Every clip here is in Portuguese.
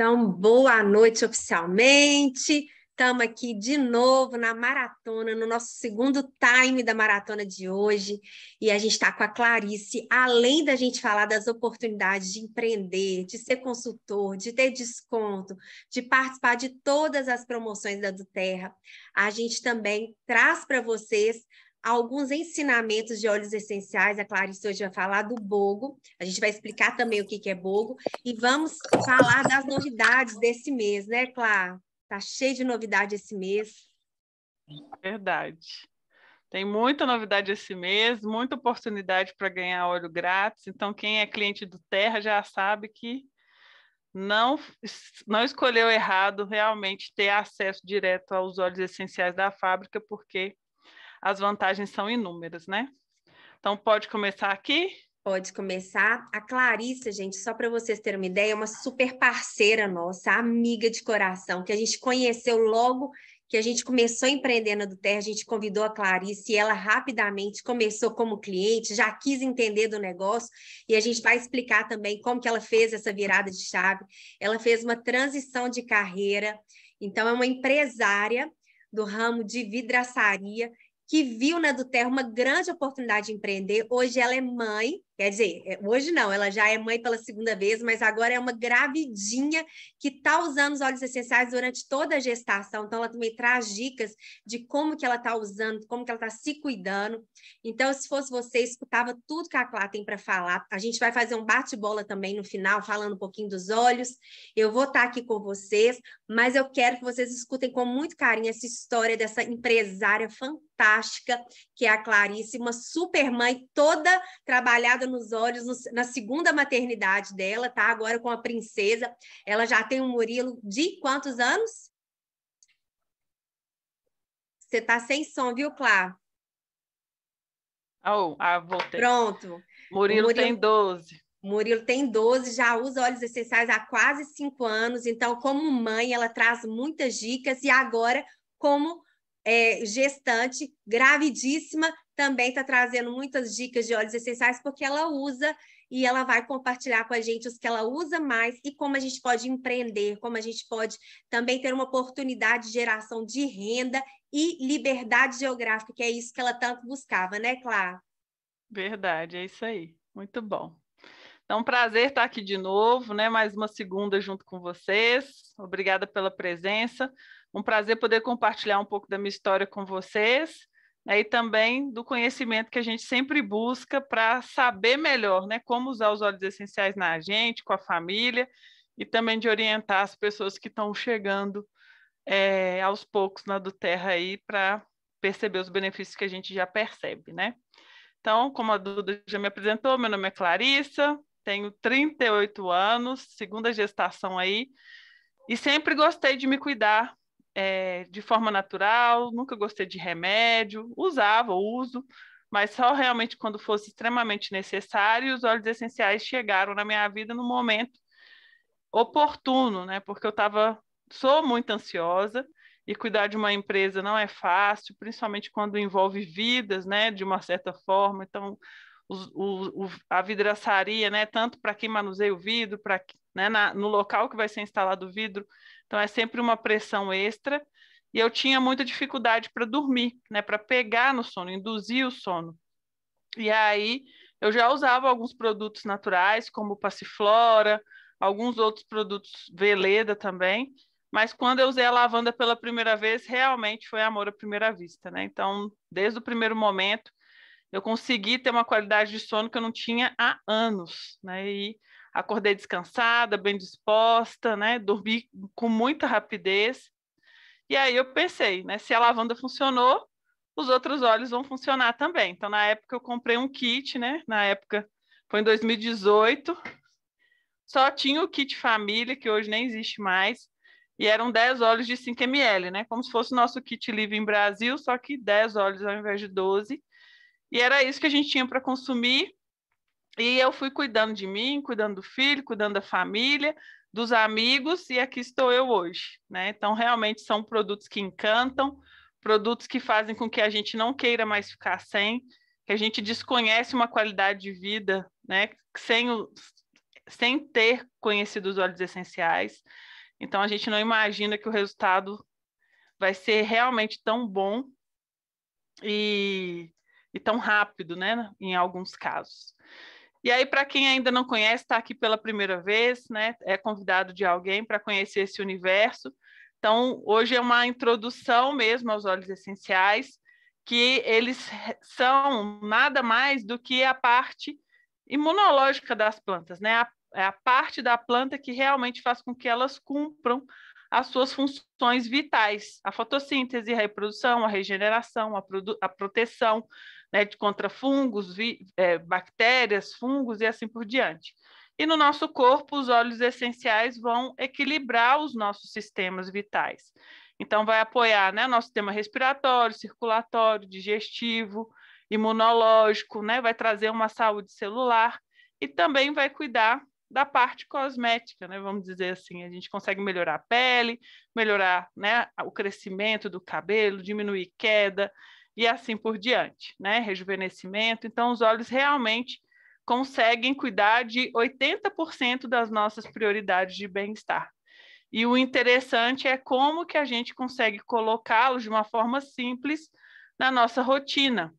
Então, boa noite oficialmente. Estamos aqui de novo na maratona, no nosso segundo time da maratona de hoje. E a gente está com a Clarice, além da gente falar das oportunidades de empreender, de ser consultor, de ter desconto, de participar de todas as promoções da Duterra, a gente também traz para vocês alguns ensinamentos de óleos essenciais. A Clarice hoje vai falar do bogo, a gente vai explicar também o que, que é bogo e vamos falar das novidades desse mês, né, Clara? Tá cheio de novidade esse mês. Verdade. Tem muita novidade esse mês, muita oportunidade para ganhar óleo grátis. Então, quem é cliente do Terra já sabe que não, não escolheu errado realmente ter acesso direto aos óleos essenciais da fábrica, porque as vantagens são inúmeras, né? Então, pode começar aqui? Pode começar. A Clarissa, gente, só para vocês terem uma ideia, é uma super parceira nossa, amiga de coração, que a gente conheceu logo que a gente começou empreendendo do Terra, a gente convidou a Clarice e ela rapidamente começou como cliente, já quis entender do negócio e a gente vai explicar também como que ela fez essa virada de chave. Ela fez uma transição de carreira, então é uma empresária do ramo de vidraçaria que viu na né, Duterra uma grande oportunidade de empreender. Hoje ela é mãe, Quer dizer, é, hoje não, ela já é mãe pela segunda vez, mas agora é uma gravidinha que está usando os óleos essenciais durante toda a gestação. Então, ela também traz dicas de como que ela está usando, como que ela está se cuidando. Então, se fosse você, escutava tudo que a Clá tem para falar. A gente vai fazer um bate-bola também no final, falando um pouquinho dos olhos. Eu vou estar tá aqui com vocês, mas eu quero que vocês escutem com muito carinho essa história dessa empresária fantástica que é a Clarice, uma super mãe toda trabalhada nos olhos no, na segunda maternidade dela, tá? Agora com a princesa. Ela já tem um Murilo de quantos anos? Você tá sem som, viu, Clá? Oh, ah, voltei. Pronto. Murilo, Murilo tem 12. Murilo tem 12, já usa óleos essenciais há quase 5 anos, então, como mãe, ela traz muitas dicas e agora, como é, gestante, gravidíssima, também está trazendo muitas dicas de óleos essenciais, porque ela usa e ela vai compartilhar com a gente os que ela usa mais e como a gente pode empreender, como a gente pode também ter uma oportunidade de geração de renda e liberdade geográfica, que é isso que ela tanto buscava, né, Clara? Verdade, é isso aí. Muito bom. Então, prazer estar aqui de novo, né? Mais uma segunda junto com vocês. Obrigada pela presença. Um prazer poder compartilhar um pouco da minha história com vocês né, e também do conhecimento que a gente sempre busca para saber melhor né, como usar os óleos essenciais na gente, com a família, e também de orientar as pessoas que estão chegando é, aos poucos na do Terra aí para perceber os benefícios que a gente já percebe, né? Então, como a Duda já me apresentou, meu nome é Clarissa, tenho 38 anos, segunda gestação aí, e sempre gostei de me cuidar é, de forma natural, nunca gostei de remédio, usava, uso, mas só realmente quando fosse extremamente necessário, os óleos essenciais chegaram na minha vida no momento oportuno, né? Porque eu estava, sou muito ansiosa e cuidar de uma empresa não é fácil, principalmente quando envolve vidas, né? De uma certa forma, então o, o, a vidraçaria, né? Tanto para quem manuseia o vidro, para né, na, no local que vai ser instalado o vidro. Então, é sempre uma pressão extra. E eu tinha muita dificuldade para dormir, né, para pegar no sono, induzir o sono. E aí, eu já usava alguns produtos naturais, como Passiflora, alguns outros produtos Veleda também. Mas quando eu usei a lavanda pela primeira vez, realmente foi amor à primeira vista, né? Então, desde o primeiro momento, eu consegui ter uma qualidade de sono que eu não tinha há anos, né? E acordei descansada, bem disposta, né? Dormi com muita rapidez. E aí eu pensei, né? Se a lavanda funcionou, os outros óleos vão funcionar também. Então, na época, eu comprei um kit, né? Na época, foi em 2018. Só tinha o kit família, que hoje nem existe mais. E eram 10 óleos de 5 ml, né? Como se fosse o nosso kit livre em Brasil, só que 10 óleos ao invés de 12. E era isso que a gente tinha para consumir. E eu fui cuidando de mim, cuidando do filho, cuidando da família, dos amigos, e aqui estou eu hoje. Né? Então, realmente são produtos que encantam, produtos que fazem com que a gente não queira mais ficar sem, que a gente desconhece uma qualidade de vida, né? Sem, o, sem ter conhecido os óleos essenciais. Então, a gente não imagina que o resultado vai ser realmente tão bom e, e tão rápido, né? Em alguns casos. E aí, para quem ainda não conhece, está aqui pela primeira vez, né? É convidado de alguém para conhecer esse universo. Então, hoje é uma introdução mesmo aos óleos essenciais, que eles são nada mais do que a parte imunológica das plantas, né? A, é a parte da planta que realmente faz com que elas cumpram as suas funções vitais, a fotossíntese, a reprodução, a regeneração, a, a proteção, né, de contra fungos, vi, é, bactérias, fungos e assim por diante. E no nosso corpo, os óleos essenciais vão equilibrar os nossos sistemas vitais. Então, vai apoiar né, nosso sistema respiratório, circulatório, digestivo, imunológico, né, vai trazer uma saúde celular e também vai cuidar da parte cosmética, né? Vamos dizer assim, a gente consegue melhorar a pele, melhorar né, o crescimento do cabelo, diminuir queda, e assim por diante, né? Rejuvenescimento. Então, os olhos realmente conseguem cuidar de 80% das nossas prioridades de bem-estar. E o interessante é como que a gente consegue colocá-los de uma forma simples na nossa rotina.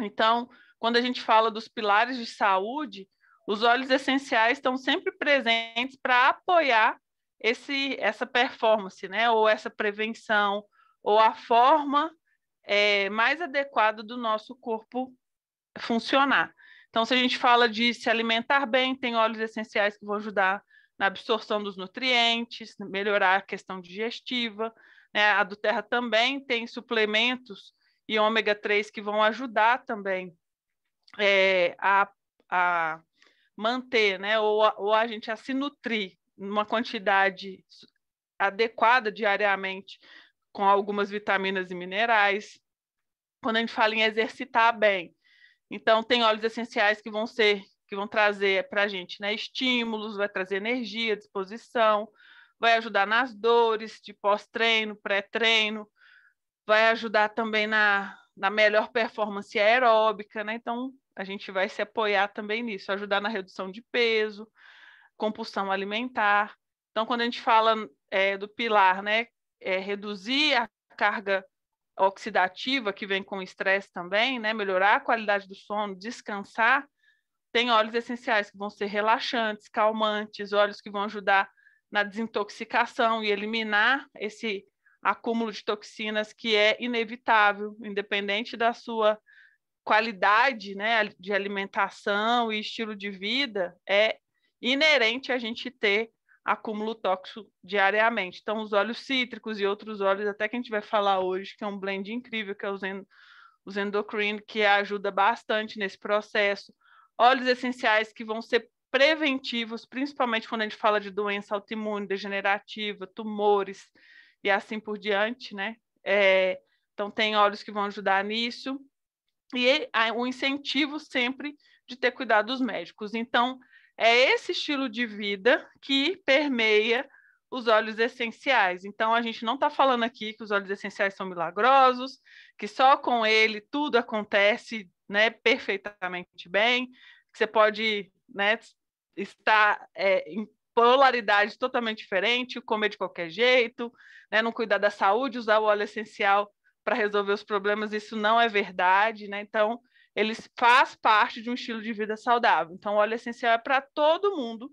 Então, quando a gente fala dos pilares de saúde, os olhos essenciais estão sempre presentes para apoiar esse, essa performance, né? Ou essa prevenção, ou a forma é, mais adequado do nosso corpo funcionar. Então, se a gente fala de se alimentar bem, tem óleos essenciais que vão ajudar na absorção dos nutrientes, melhorar a questão digestiva. Né? A do Terra também tem suplementos e ômega 3 que vão ajudar também é, a, a, manter, né? ou, a, ou a gente a se nutrir numa quantidade adequada diariamente com algumas vitaminas e minerais. Quando a gente fala em exercitar bem, então tem óleos essenciais que vão ser que vão trazer para a gente né, estímulos, vai trazer energia, disposição, vai ajudar nas dores de pós-treino, pré-treino, vai ajudar também na, na melhor performance aeróbica, né? Então a gente vai se apoiar também nisso, ajudar na redução de peso, compulsão alimentar. Então, quando a gente fala é, do pilar, né, é, reduzir a carga oxidativa que vem com o estresse também, né? melhorar a qualidade do sono, descansar. Tem óleos essenciais que vão ser relaxantes, calmantes, óleos que vão ajudar na desintoxicação e eliminar esse acúmulo de toxinas que é inevitável, independente da sua qualidade né, de alimentação e estilo de vida, é inerente a gente ter acúmulo tóxico diariamente. Então, os óleos cítricos e outros óleos, até que a gente vai falar hoje, que é um blend incrível, que é os endocrine, que ajuda bastante nesse processo. Óleos essenciais que vão ser preventivos, principalmente quando a gente fala de doença autoimune, degenerativa, tumores e assim por diante, né? É, então, tem óleos que vão ajudar nisso. E o incentivo sempre de ter cuidados médicos. Então, é esse estilo de vida que permeia os óleos essenciais. Então, a gente não está falando aqui que os óleos essenciais são milagrosos, que só com ele tudo acontece né, perfeitamente bem, que você pode né, estar é, em polaridade totalmente diferente, comer de qualquer jeito, né, não cuidar da saúde, usar o óleo essencial para resolver os problemas, isso não é verdade. Né? Então, ele faz parte de um estilo de vida saudável. Então, o óleo essencial é para todo mundo,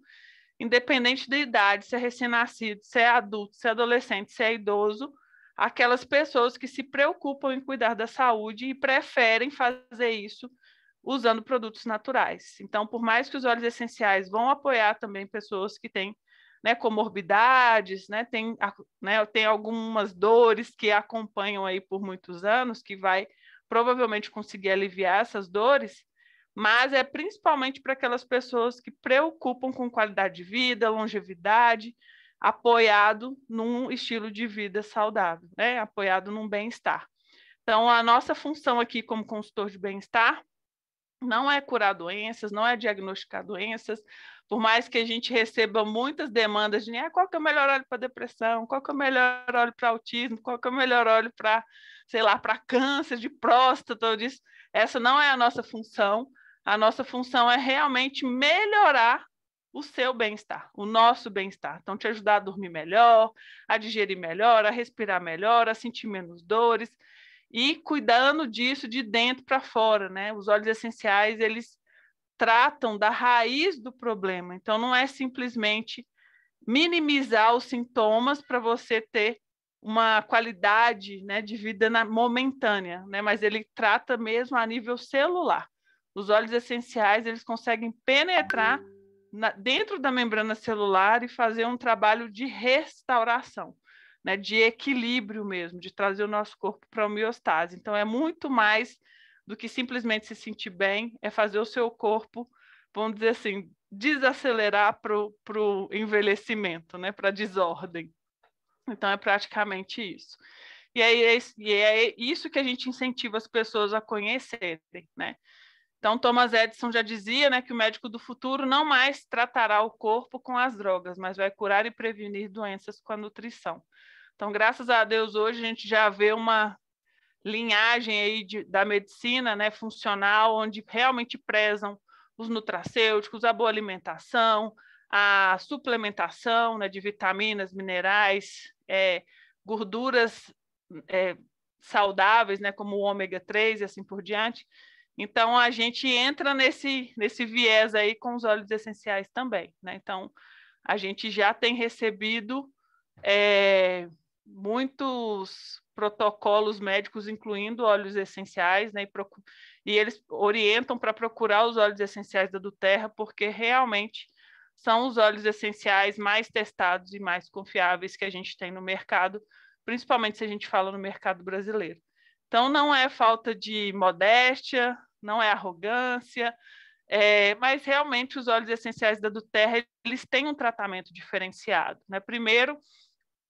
independente da idade, se é recém-nascido, se é adulto, se é adolescente, se é idoso, aquelas pessoas que se preocupam em cuidar da saúde e preferem fazer isso usando produtos naturais. Então, por mais que os óleos essenciais vão apoiar também pessoas que têm né, comorbidades, né, tem, né, tem algumas dores que acompanham aí por muitos anos, que vai provavelmente conseguir aliviar essas dores, mas é principalmente para aquelas pessoas que preocupam com qualidade de vida, longevidade, apoiado num estilo de vida saudável, né? apoiado num bem-estar. Então, a nossa função aqui como consultor de bem-estar não é curar doenças, não é diagnosticar doenças, por mais que a gente receba muitas demandas de ah, qual que é o melhor óleo para depressão, qual que é o melhor óleo para autismo, qual que é o melhor óleo para, sei lá, para câncer de próstata, ou disso, essa não é a nossa função. A nossa função é realmente melhorar o seu bem-estar, o nosso bem-estar. Então, te ajudar a dormir melhor, a digerir melhor, a respirar melhor, a sentir menos dores e cuidando disso de dentro para fora, né? Os óleos essenciais, eles tratam da raiz do problema. Então, não é simplesmente minimizar os sintomas para você ter uma qualidade né, de vida na, momentânea, né? mas ele trata mesmo a nível celular. Os óleos essenciais eles conseguem penetrar na, dentro da membrana celular e fazer um trabalho de restauração, né, de equilíbrio mesmo, de trazer o nosso corpo para a homeostase. Então, é muito mais do que simplesmente se sentir bem, é fazer o seu corpo, vamos dizer assim, desacelerar para o envelhecimento, né? para a desordem. Então, é praticamente isso. E é, e é isso que a gente incentiva as pessoas a conhecerem, né? Então, Thomas Edison já dizia né, que o médico do futuro não mais tratará o corpo com as drogas, mas vai curar e prevenir doenças com a nutrição. Então, graças a Deus, hoje a gente já vê uma linhagem aí de, da medicina né, funcional, onde realmente prezam os nutracêuticos, a boa alimentação, a suplementação né, de vitaminas, minerais, é, gorduras é, saudáveis, né, como o ômega 3 e assim por diante. Então, a gente entra nesse, nesse viés aí com os óleos essenciais também. Né? Então, a gente já tem recebido é, muitos protocolos médicos, incluindo óleos essenciais, né? E, procu... e eles orientam para procurar os óleos essenciais da Duterra, porque realmente são os óleos essenciais mais testados e mais confiáveis que a gente tem no mercado, principalmente se a gente fala no mercado brasileiro. Então, não é falta de modéstia, não é arrogância, é, mas realmente os óleos essenciais da Duterra, eles têm um tratamento diferenciado. Né? Primeiro,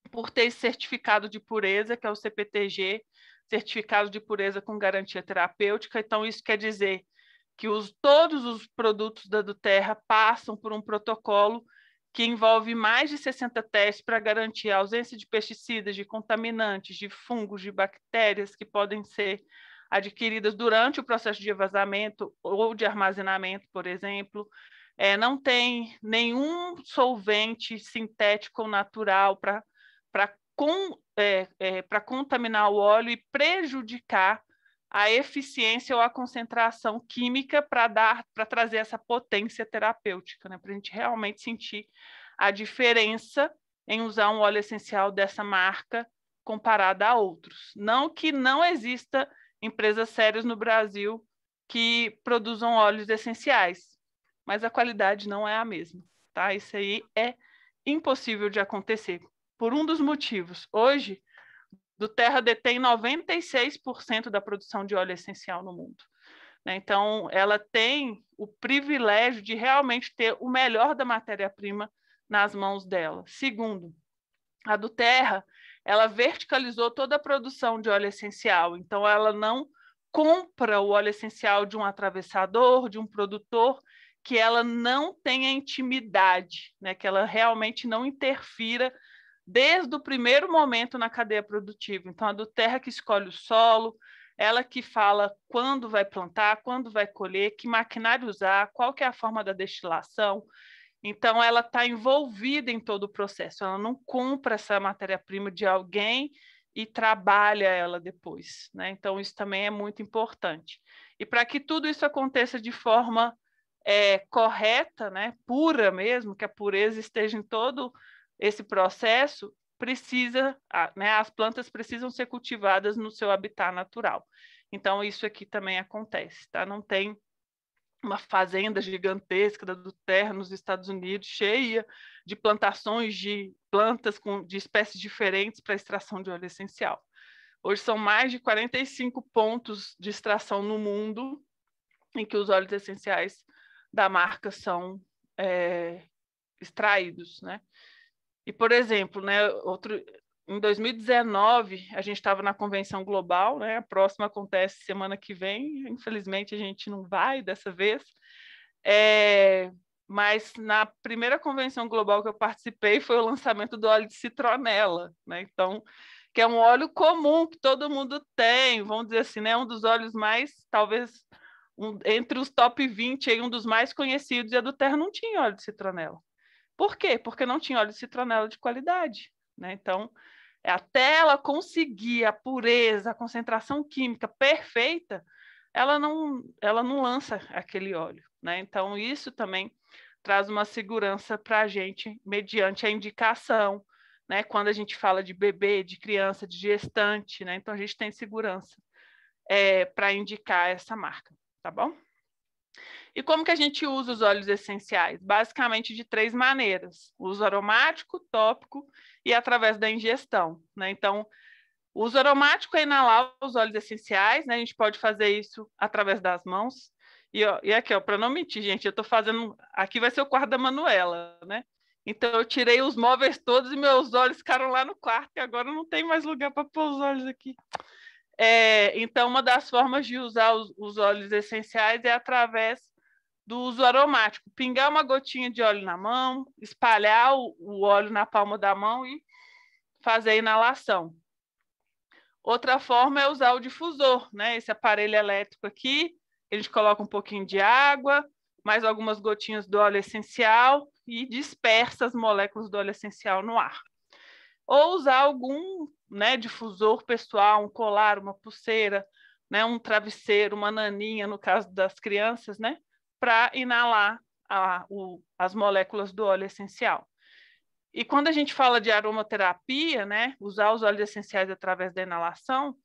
por ter esse certificado de pureza, que é o CPTG, certificado de pureza com garantia terapêutica. Então, isso quer dizer que os, todos os produtos da Duterra passam por um protocolo que envolve mais de 60 testes para garantir a ausência de pesticidas, de contaminantes, de fungos, de bactérias que podem ser adquiridas durante o processo de vazamento ou de armazenamento, por exemplo. É, não tem nenhum solvente sintético ou natural para para é, é, contaminar o óleo e prejudicar a eficiência ou a concentração química para dar para trazer essa potência terapêutica, né? para a gente realmente sentir a diferença em usar um óleo essencial dessa marca comparada a outros. Não que não exista empresas sérias no Brasil que produzam óleos essenciais, mas a qualidade não é a mesma, tá? Isso aí é impossível de acontecer por um dos motivos. Hoje, do Terra detém 96% da produção de óleo essencial no mundo. Né? Então, ela tem o privilégio de realmente ter o melhor da matéria-prima nas mãos dela. Segundo, a do Terra, ela verticalizou toda a produção de óleo essencial, então ela não compra o óleo essencial de um atravessador, de um produtor, que ela não tenha intimidade, né? que ela realmente não interfira desde o primeiro momento na cadeia produtiva. Então, a do terra que escolhe o solo, ela que fala quando vai plantar, quando vai colher, que maquinário usar, qual que é a forma da destilação. Então, ela está envolvida em todo o processo, ela não compra essa matéria-prima de alguém e trabalha ela depois. Né? Então, isso também é muito importante. E para que tudo isso aconteça de forma é, correta, né? pura mesmo, que a pureza esteja em todo esse processo precisa, né, as plantas precisam ser cultivadas no seu habitat natural. Então, isso aqui também acontece, tá? Não tem uma fazenda gigantesca da Terra nos Estados Unidos, cheia de plantações de plantas com, de espécies diferentes para extração de óleo essencial. Hoje são mais de 45 pontos de extração no mundo em que os óleos essenciais da marca são é, extraídos, né? E, por exemplo, né, outro, em 2019, a gente estava na convenção global, né? A próxima acontece semana que vem. Infelizmente, a gente não vai dessa vez. É, mas na primeira convenção global que eu participei foi o lançamento do óleo de citronela, né? Então, que é um óleo comum que todo mundo tem, vamos dizer assim, né? Um dos óleos mais, talvez, um, entre os top 20, aí, um dos mais conhecidos, e a do Terra não tinha óleo de citronela. Por quê? Porque não tinha óleo de citronela de qualidade. Né? Então, é, até ela conseguir a pureza, a concentração química perfeita, ela não, ela não lança aquele óleo. Né? Então, isso também traz uma segurança para a gente mediante a indicação, né? quando a gente fala de bebê, de criança, de gestante. Né? Então, a gente tem segurança é, para indicar essa marca, tá bom? E como que a gente usa os óleos essenciais? Basicamente de três maneiras: uso aromático, tópico e através da ingestão. Né? Então, uso aromático é inalar os óleos essenciais, né? a gente pode fazer isso através das mãos. E, ó, e aqui, para não mentir, gente, eu estou fazendo. Aqui vai ser o quarto da Manuela, né? Então, eu tirei os móveis todos e meus olhos ficaram lá no quarto, e agora não tem mais lugar para pôr os olhos aqui. É, então, uma das formas de usar os, os óleos essenciais é através do uso aromático, pingar uma gotinha de óleo na mão, espalhar o, o óleo na palma da mão e fazer a inalação. Outra forma é usar o difusor, né? Esse aparelho elétrico aqui, a gente coloca um pouquinho de água, mais algumas gotinhas do óleo essencial e dispersa as moléculas do óleo essencial no ar. Ou usar algum né, difusor pessoal, um colar, uma pulseira, né, um travesseiro, uma naninha, no caso das crianças, né? para inalar a, o, as moléculas do óleo essencial. E quando a gente fala de aromaterapia, né, usar os óleos essenciais através da inalação,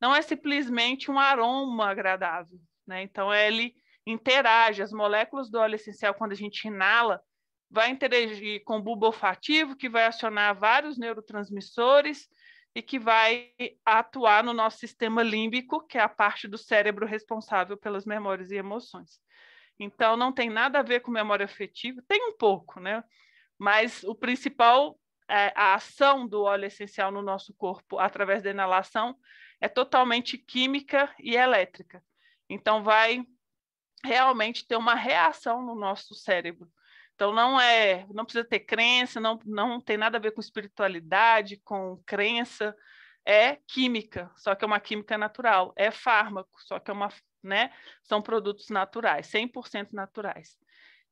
não é simplesmente um aroma agradável, né? Então ele interage, as moléculas do óleo essencial quando a gente inala, vai interagir com o bulbo olfativo, que vai acionar vários neurotransmissores e que vai atuar no nosso sistema límbico, que é a parte do cérebro responsável pelas memórias e emoções. Então, não tem nada a ver com memória afetiva, tem um pouco, né? Mas o principal, é, a ação do óleo essencial no nosso corpo através da inalação é totalmente química e elétrica. Então, vai realmente ter uma reação no nosso cérebro. Então não é, não precisa ter crença, não, não tem nada a ver com espiritualidade, com crença, é química, só que é uma química natural, é fármaco, só que é uma né? São produtos naturais, 100% naturais.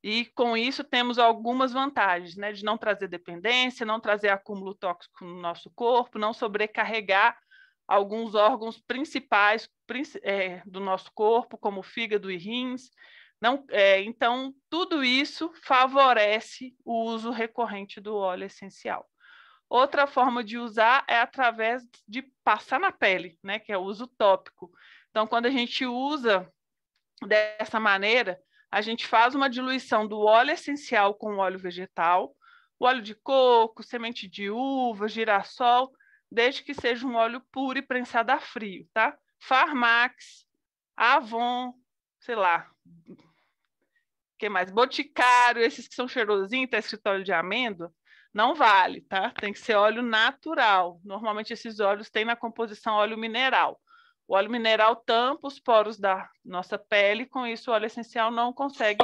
E com isso temos algumas vantagens, né? De não trazer dependência, não trazer acúmulo tóxico no nosso corpo, não sobrecarregar alguns órgãos principais é, do nosso corpo, como fígado e rins. Não, é, então, tudo isso favorece o uso recorrente do óleo essencial. Outra forma de usar é através de passar na pele, né, que é o uso tópico. Então, quando a gente usa dessa maneira, a gente faz uma diluição do óleo essencial com óleo vegetal, o óleo de coco, semente de uva, girassol, desde que seja um óleo puro e prensado a frio, tá? Farmax, Avon, sei lá, que mais? Boticário, esses que são cheirosinhos, tá escrito óleo de amêndoa, não vale, tá? Tem que ser óleo natural. Normalmente esses óleos têm na composição óleo mineral. O óleo mineral tampa os poros da nossa pele, com isso o óleo essencial não consegue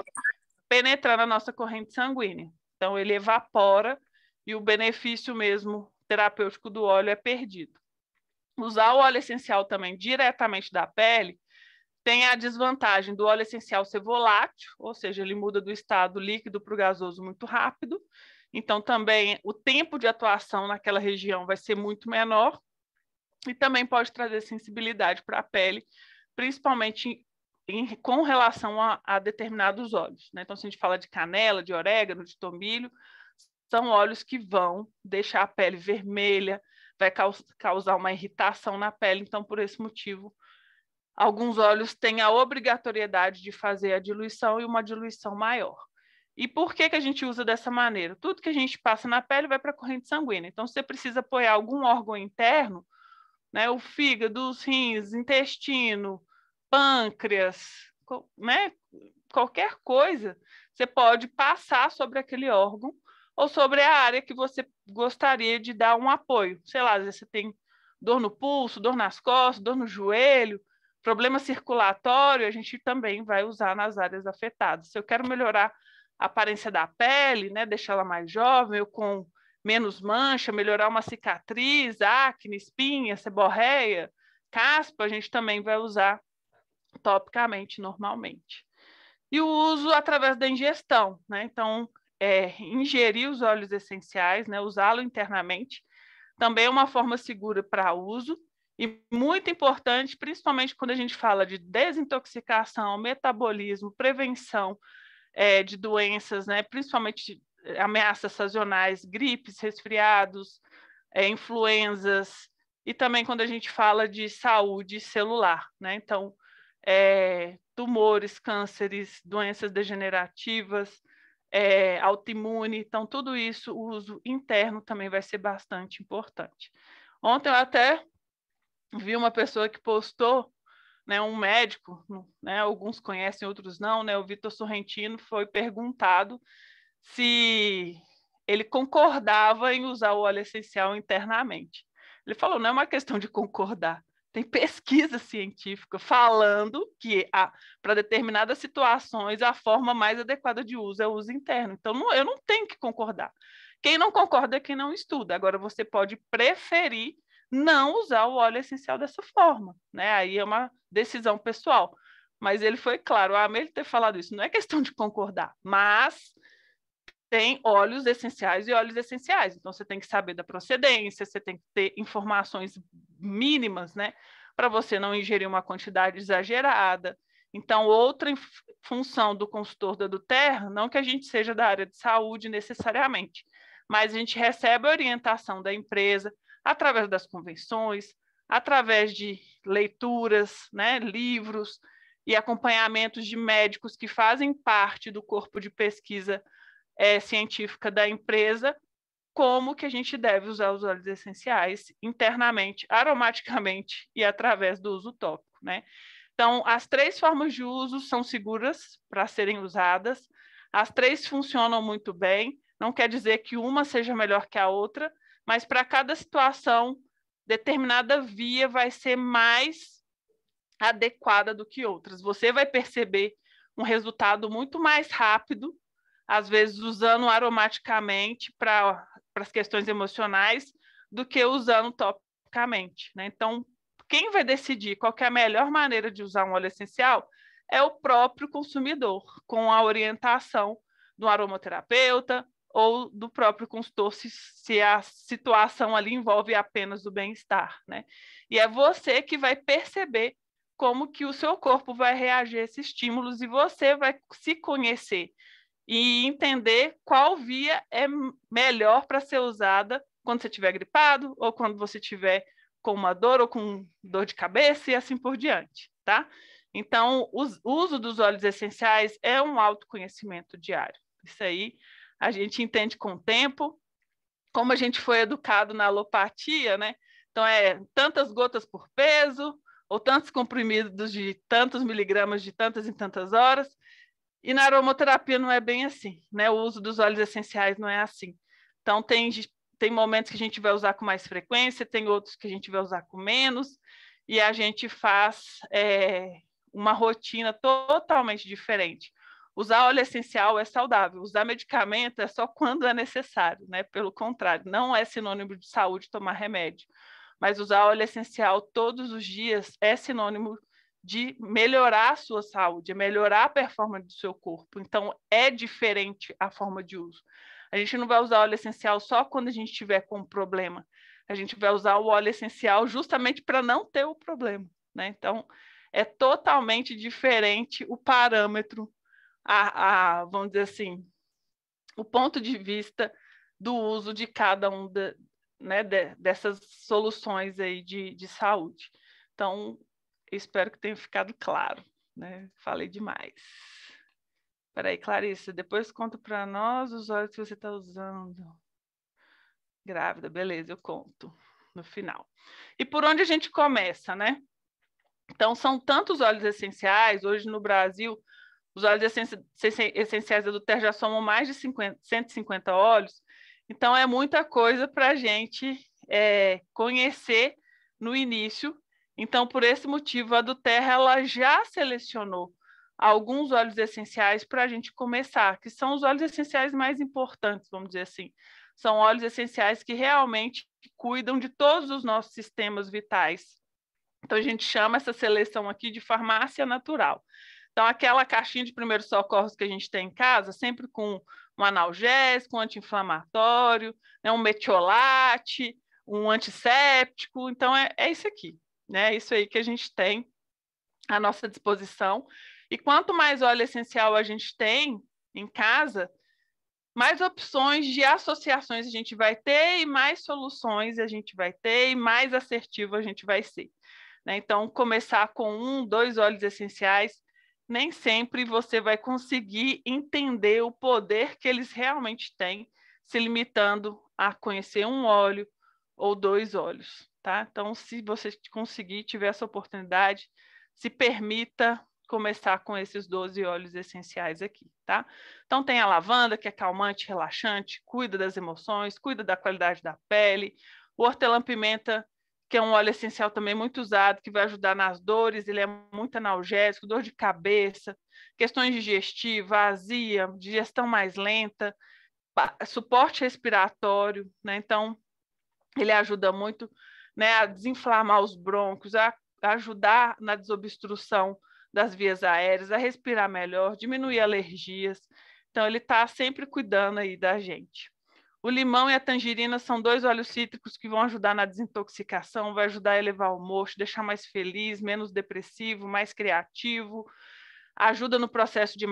penetrar na nossa corrente sanguínea. Então ele evapora e o benefício mesmo terapêutico do óleo é perdido. Usar o óleo essencial também diretamente da pele tem a desvantagem do óleo essencial ser volátil, ou seja, ele muda do estado líquido para o gasoso muito rápido. Então, também o tempo de atuação naquela região vai ser muito menor, e também pode trazer sensibilidade para a pele, principalmente em, com relação a, a determinados óleos. Né? Então, se a gente fala de canela, de orégano, de tomilho, são óleos que vão deixar a pele vermelha, vai causar uma irritação na pele. Então, por esse motivo, alguns óleos têm a obrigatoriedade de fazer a diluição e uma diluição maior. E por que, que a gente usa dessa maneira? Tudo que a gente passa na pele vai para a corrente sanguínea. Então, se você precisa apoiar algum órgão interno, né? O fígado, os rins, intestino, pâncreas, né? Qualquer coisa, você pode passar sobre aquele órgão ou sobre a área que você gostaria de dar um apoio. Sei lá, às vezes você tem dor no pulso, dor nas costas, dor no joelho, problema circulatório, a gente também vai usar nas áreas afetadas. Se eu quero melhorar a aparência da pele, né, deixar ela mais jovem, eu com menos mancha, melhorar uma cicatriz, acne, espinha, seborreia, caspa, a gente também vai usar topicamente, normalmente. E o uso através da ingestão, né? Então, é, ingerir os óleos essenciais, né? Usá-lo internamente, também é uma forma segura para uso e muito importante, principalmente quando a gente fala de desintoxicação, metabolismo, prevenção é, de doenças, né? Principalmente ameaças sazonais, gripes, resfriados, é, influenzas, e também quando a gente fala de saúde celular, né? Então, é, tumores, cânceres, doenças degenerativas, é, autoimune, então tudo isso, o uso interno também vai ser bastante importante. Ontem eu até vi uma pessoa que postou, né, um médico, né, alguns conhecem, outros não, né, o Vitor Sorrentino foi perguntado se ele concordava em usar o óleo essencial internamente. Ele falou: não é uma questão de concordar. Tem pesquisa científica falando que para determinadas situações a forma mais adequada de uso é o uso interno. Então não, eu não tenho que concordar. Quem não concorda é quem não estuda. Agora você pode preferir não usar o óleo essencial dessa forma, né? Aí é uma decisão pessoal. Mas ele foi claro, a ah, ter falado isso, não é questão de concordar, mas tem óleos essenciais e óleos essenciais. Então, você tem que saber da procedência, você tem que ter informações mínimas, né? Para você não ingerir uma quantidade exagerada. Então, outra função do consultor da Duterra, não que a gente seja da área de saúde necessariamente, mas a gente recebe a orientação da empresa através das convenções, através de leituras, né, livros e acompanhamentos de médicos que fazem parte do corpo de pesquisa é, científica da empresa, como que a gente deve usar os óleos essenciais internamente, aromaticamente e através do uso tópico, né? Então, as três formas de uso são seguras para serem usadas, as três funcionam muito bem, não quer dizer que uma seja melhor que a outra, mas para cada situação, determinada via vai ser mais adequada do que outras. Você vai perceber um resultado muito mais rápido às vezes usando aromaticamente para as questões emocionais, do que usando topicamente. Né? Então, quem vai decidir qual é a melhor maneira de usar um óleo essencial é o próprio consumidor, com a orientação do aromaterapeuta ou do próprio consultor, se, se a situação ali envolve apenas o bem-estar. Né? E é você que vai perceber como que o seu corpo vai reagir a esses estímulos e você vai se conhecer e entender qual via é melhor para ser usada quando você estiver gripado ou quando você estiver com uma dor ou com dor de cabeça e assim por diante, tá? Então, o uso dos óleos essenciais é um autoconhecimento diário. Isso aí a gente entende com o tempo, como a gente foi educado na alopatia, né? Então, é tantas gotas por peso, ou tantos comprimidos de tantos miligramas de tantas em tantas horas. E na aromoterapia não é bem assim, né? O uso dos óleos essenciais não é assim. Então, tem, tem momentos que a gente vai usar com mais frequência, tem outros que a gente vai usar com menos, e a gente faz é, uma rotina totalmente diferente. Usar óleo essencial é saudável, usar medicamento é só quando é necessário, né? Pelo contrário, não é sinônimo de saúde tomar remédio. Mas usar óleo essencial todos os dias é sinônimo de de melhorar a sua saúde, é melhorar a performance do seu corpo. Então, é diferente a forma de uso. A gente não vai usar óleo essencial só quando a gente tiver com um problema. A gente vai usar o óleo essencial justamente para não ter o problema. Né? Então, é totalmente diferente o parâmetro, a, a, vamos dizer assim, o ponto de vista do uso de cada um de, né, de, dessas soluções aí de, de saúde. Então, Espero que tenha ficado claro, né? Falei demais. Peraí, Clarissa, depois conta para nós os olhos que você está usando. Grávida, beleza, eu conto no final. E por onde a gente começa, né? Então, são tantos óleos essenciais, hoje no Brasil, os óleos essenciais da Duter já somam mais de 50, 150 óleos, então é muita coisa para a gente é, conhecer no início então, por esse motivo, a do Terra ela já selecionou alguns óleos essenciais para a gente começar, que são os óleos essenciais mais importantes, vamos dizer assim. São óleos essenciais que realmente cuidam de todos os nossos sistemas vitais. Então, a gente chama essa seleção aqui de farmácia natural. Então, aquela caixinha de primeiros socorros que a gente tem em casa, sempre com um analgésico, um anti-inflamatório, né, um metiolate, um antisséptico. Então, é, é isso aqui né? Isso aí que a gente tem à nossa disposição. E quanto mais óleo essencial a gente tem em casa, mais opções de associações a gente vai ter e mais soluções a gente vai ter e mais assertivo a gente vai ser. Né? Então, começar com um, dois óleos essenciais, nem sempre você vai conseguir entender o poder que eles realmente têm, se limitando a conhecer um óleo ou dois óleos tá? Então, se você conseguir, tiver essa oportunidade, se permita começar com esses 12 óleos essenciais aqui, tá? Então, tem a lavanda, que é calmante, relaxante, cuida das emoções, cuida da qualidade da pele. O hortelã-pimenta, que é um óleo essencial também muito usado, que vai ajudar nas dores, ele é muito analgésico, dor de cabeça, questões digestivas, azia, digestão mais lenta, suporte respiratório, né? Então, ele ajuda muito né, a desinflamar os brônquios, a, a ajudar na desobstrução das vias aéreas, a respirar melhor, diminuir alergias. Então, ele está sempre cuidando aí da gente. O limão e a tangerina são dois óleos cítricos que vão ajudar na desintoxicação, vai ajudar a elevar o moço, deixar mais feliz, menos depressivo, mais criativo, ajuda no processo de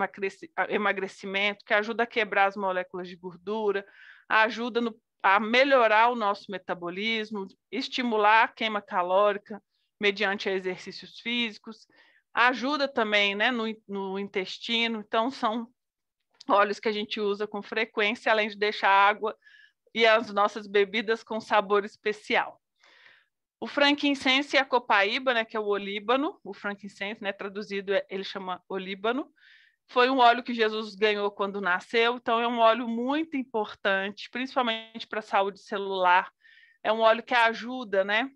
emagrecimento, que ajuda a quebrar as moléculas de gordura, ajuda no a melhorar o nosso metabolismo, estimular a queima calórica mediante exercícios físicos, ajuda também né, no, no intestino. Então, são óleos que a gente usa com frequência, além de deixar a água e as nossas bebidas com sabor especial. O frankincense e a copaíba, né, que é o olíbano, o frankincense, né, traduzido, é, ele chama olíbano, foi um óleo que Jesus ganhou quando nasceu, então é um óleo muito importante, principalmente para a saúde celular. É um óleo que ajuda, né,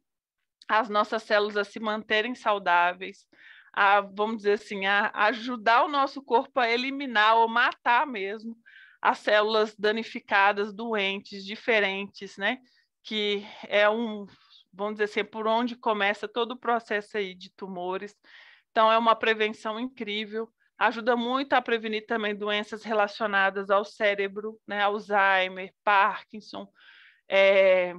as nossas células a se manterem saudáveis, a, vamos dizer assim, a ajudar o nosso corpo a eliminar ou matar mesmo as células danificadas, doentes, diferentes, né, que é um, vamos dizer assim, é por onde começa todo o processo aí de tumores. Então é uma prevenção incrível ajuda muito a prevenir também doenças relacionadas ao cérebro, né? Alzheimer, Parkinson, é...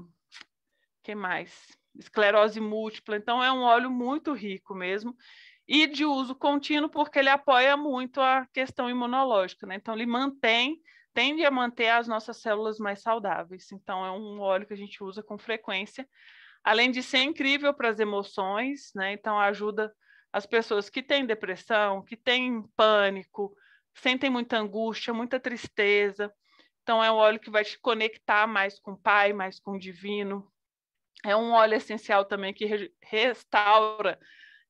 que mais? Esclerose múltipla. Então, é um óleo muito rico mesmo e de uso contínuo, porque ele apoia muito a questão imunológica, né? Então, ele mantém, tende a manter as nossas células mais saudáveis. Então, é um óleo que a gente usa com frequência. Além de ser incrível para as emoções, né? Então, ajuda as pessoas que têm depressão, que têm pânico, sentem muita angústia, muita tristeza. Então, é um óleo que vai te conectar mais com o Pai, mais com o Divino. É um óleo essencial também que re restaura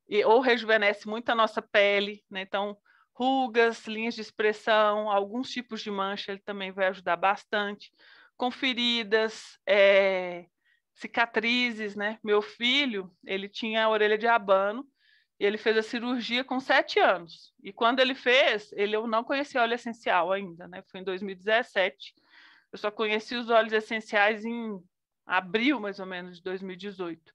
e, ou rejuvenesce muito a nossa pele. Né? Então, rugas, linhas de expressão, alguns tipos de mancha, ele também vai ajudar bastante. Com feridas, é, cicatrizes, né? Meu filho, ele tinha a orelha de abano, ele fez a cirurgia com sete anos. E quando ele fez, ele eu não conhecia óleo essencial ainda, né? Foi em 2017. Eu só conheci os óleos essenciais em abril, mais ou menos, de 2018.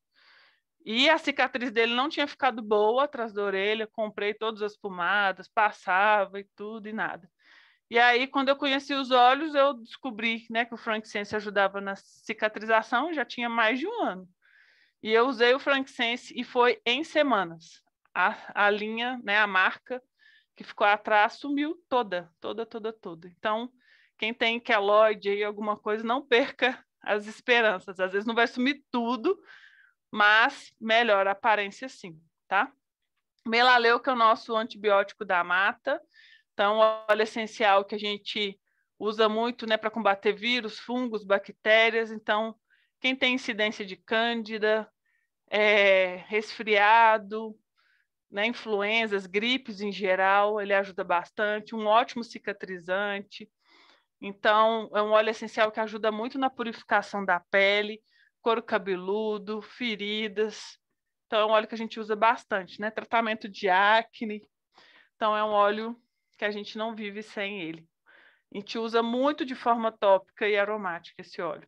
E a cicatriz dele não tinha ficado boa atrás da orelha, comprei todas as pomadas, passava e tudo e nada. E aí, quando eu conheci os olhos, eu descobri né, que o frankincense ajudava na cicatrização, já tinha mais de um ano. E eu usei o frankincense e foi em semanas a, a linha, né, a marca que ficou atrás sumiu toda, toda, toda, toda. Então, quem tem queloide aí, alguma coisa, não perca as esperanças. Às vezes não vai sumir tudo, mas melhora a aparência sim, tá? Melaleuca é o nosso antibiótico da mata. Então, óleo essencial que a gente usa muito né, para combater vírus, fungos, bactérias. Então, quem tem incidência de cândida, é, resfriado, né, influenzas, gripes em geral, ele ajuda bastante, um ótimo cicatrizante. Então, é um óleo essencial que ajuda muito na purificação da pele, couro cabeludo, feridas. Então, é um óleo que a gente usa bastante, né? Tratamento de acne. Então, é um óleo que a gente não vive sem ele. A gente usa muito de forma tópica e aromática esse óleo.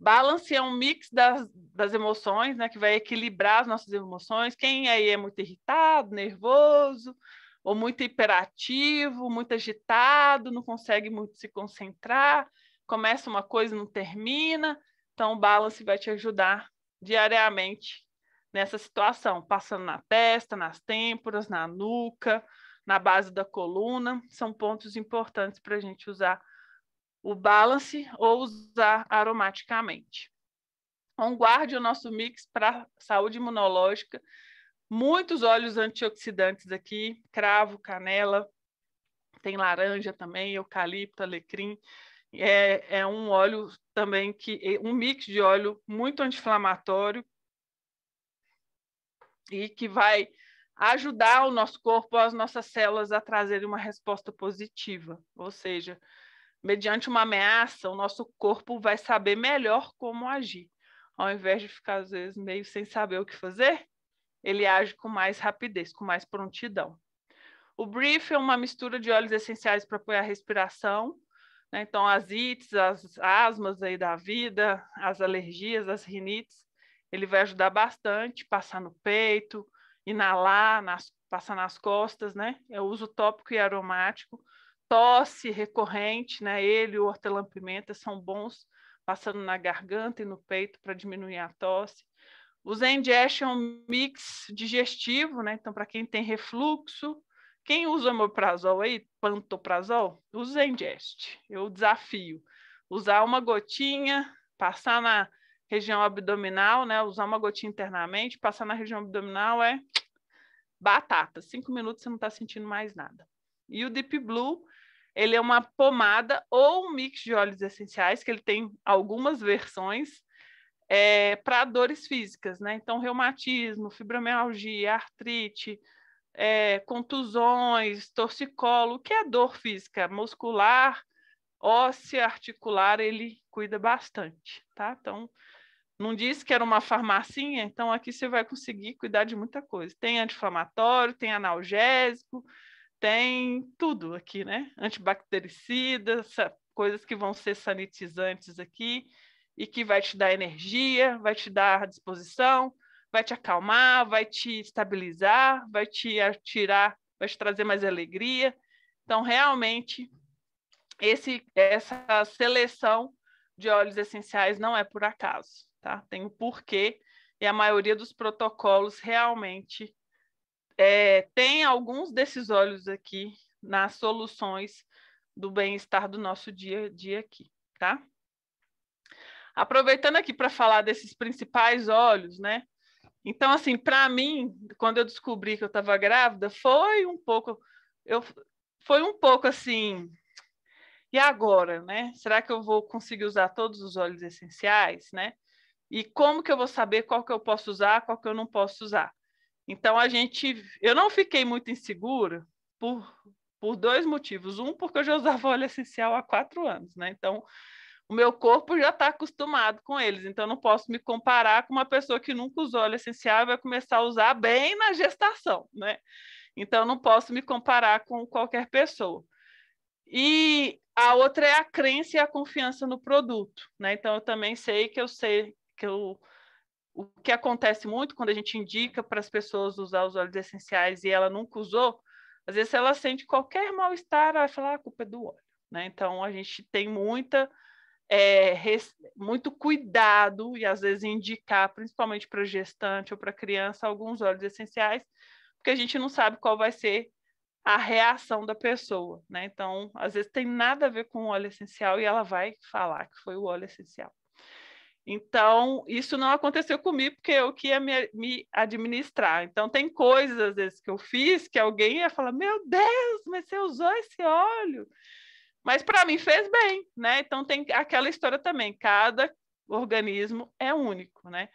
Balance é um mix das, das emoções, né, que vai equilibrar as nossas emoções. Quem aí é muito irritado, nervoso, ou muito hiperativo, muito agitado, não consegue muito se concentrar, começa uma coisa e não termina. Então, o balance vai te ajudar diariamente nessa situação, passando na testa, nas têmporas, na nuca, na base da coluna. São pontos importantes para a gente usar o balance ou usar aromaticamente. Então, guarde o nosso mix para saúde imunológica. Muitos óleos antioxidantes aqui, cravo, canela, tem laranja também, eucalipto, alecrim. É, é um óleo também que é um mix de óleo muito anti-inflamatório e que vai ajudar o nosso corpo, as nossas células a trazerem uma resposta positiva, ou seja, mediante uma ameaça, o nosso corpo vai saber melhor como agir. Ao invés de ficar, às vezes, meio sem saber o que fazer, ele age com mais rapidez, com mais prontidão. O brief é uma mistura de óleos essenciais para apoiar a respiração, né? então as ites, as asmas aí da vida, as alergias, as rinites, ele vai ajudar bastante, passar no peito, inalar, nas, passar nas costas, né? é uso tópico e aromático, tosse recorrente, né? Ele e o hortelã-pimenta são bons passando na garganta e no peito para diminuir a tosse. O Zendash é um mix digestivo, né? Então, para quem tem refluxo, quem usa omeprazol aí, pantoprazol, usa Zendest. Eu desafio. Usar uma gotinha, passar na região abdominal, né? Usar uma gotinha internamente, passar na região abdominal é batata. Cinco minutos você não está sentindo mais nada. E o Deep Blue ele é uma pomada ou um mix de óleos essenciais, que ele tem algumas versões é, para dores físicas, né? Então, reumatismo, fibromialgia, artrite, é, contusões, torcicolo, que é dor física, muscular, óssea, articular, ele cuida bastante, tá? Então, não disse que era uma farmacinha, então aqui você vai conseguir cuidar de muita coisa. Tem anti-inflamatório, tem analgésico, tem tudo aqui, né? Antibactericidas, coisas que vão ser sanitizantes aqui e que vai te dar energia, vai te dar disposição, vai te acalmar, vai te estabilizar, vai te tirar, vai te trazer mais alegria. Então, realmente, esse, essa seleção de óleos essenciais não é por acaso, tá? Tem um porquê e a maioria dos protocolos realmente é, tem alguns desses olhos aqui nas soluções do bem-estar do nosso dia a dia aqui, tá? Aproveitando aqui para falar desses principais olhos, né? Então, assim, para mim, quando eu descobri que eu estava grávida, foi um pouco, eu, foi um pouco assim, e agora, né? Será que eu vou conseguir usar todos os óleos essenciais, né? E como que eu vou saber qual que eu posso usar, qual que eu não posso usar? Então a gente, eu não fiquei muito insegura por, por dois motivos. Um, porque eu já usava óleo essencial há quatro anos, né? Então o meu corpo já está acostumado com eles, então não posso me comparar com uma pessoa que nunca usou óleo essencial e vai começar a usar bem na gestação, né? Então não posso me comparar com qualquer pessoa. E a outra é a crença e a confiança no produto, né? Então eu também sei que eu sei que eu o que acontece muito quando a gente indica para as pessoas usar os óleos essenciais e ela nunca usou, às vezes ela sente qualquer mal-estar, ela vai falar, ah, a culpa é do óleo. Né? Então, a gente tem muita, é, res, muito cuidado e, às vezes, indicar, principalmente para gestante ou para criança, alguns óleos essenciais, porque a gente não sabe qual vai ser a reação da pessoa. Né? Então, às vezes, tem nada a ver com o óleo essencial e ela vai falar que foi o óleo essencial. Então, isso não aconteceu comigo, porque eu que ia me, me, administrar. Então, tem coisas, às vezes, que eu fiz que alguém ia falar: Meu Deus, mas você usou esse óleo. Mas para mim fez bem, né? Então, tem aquela história também: cada organismo é único, né?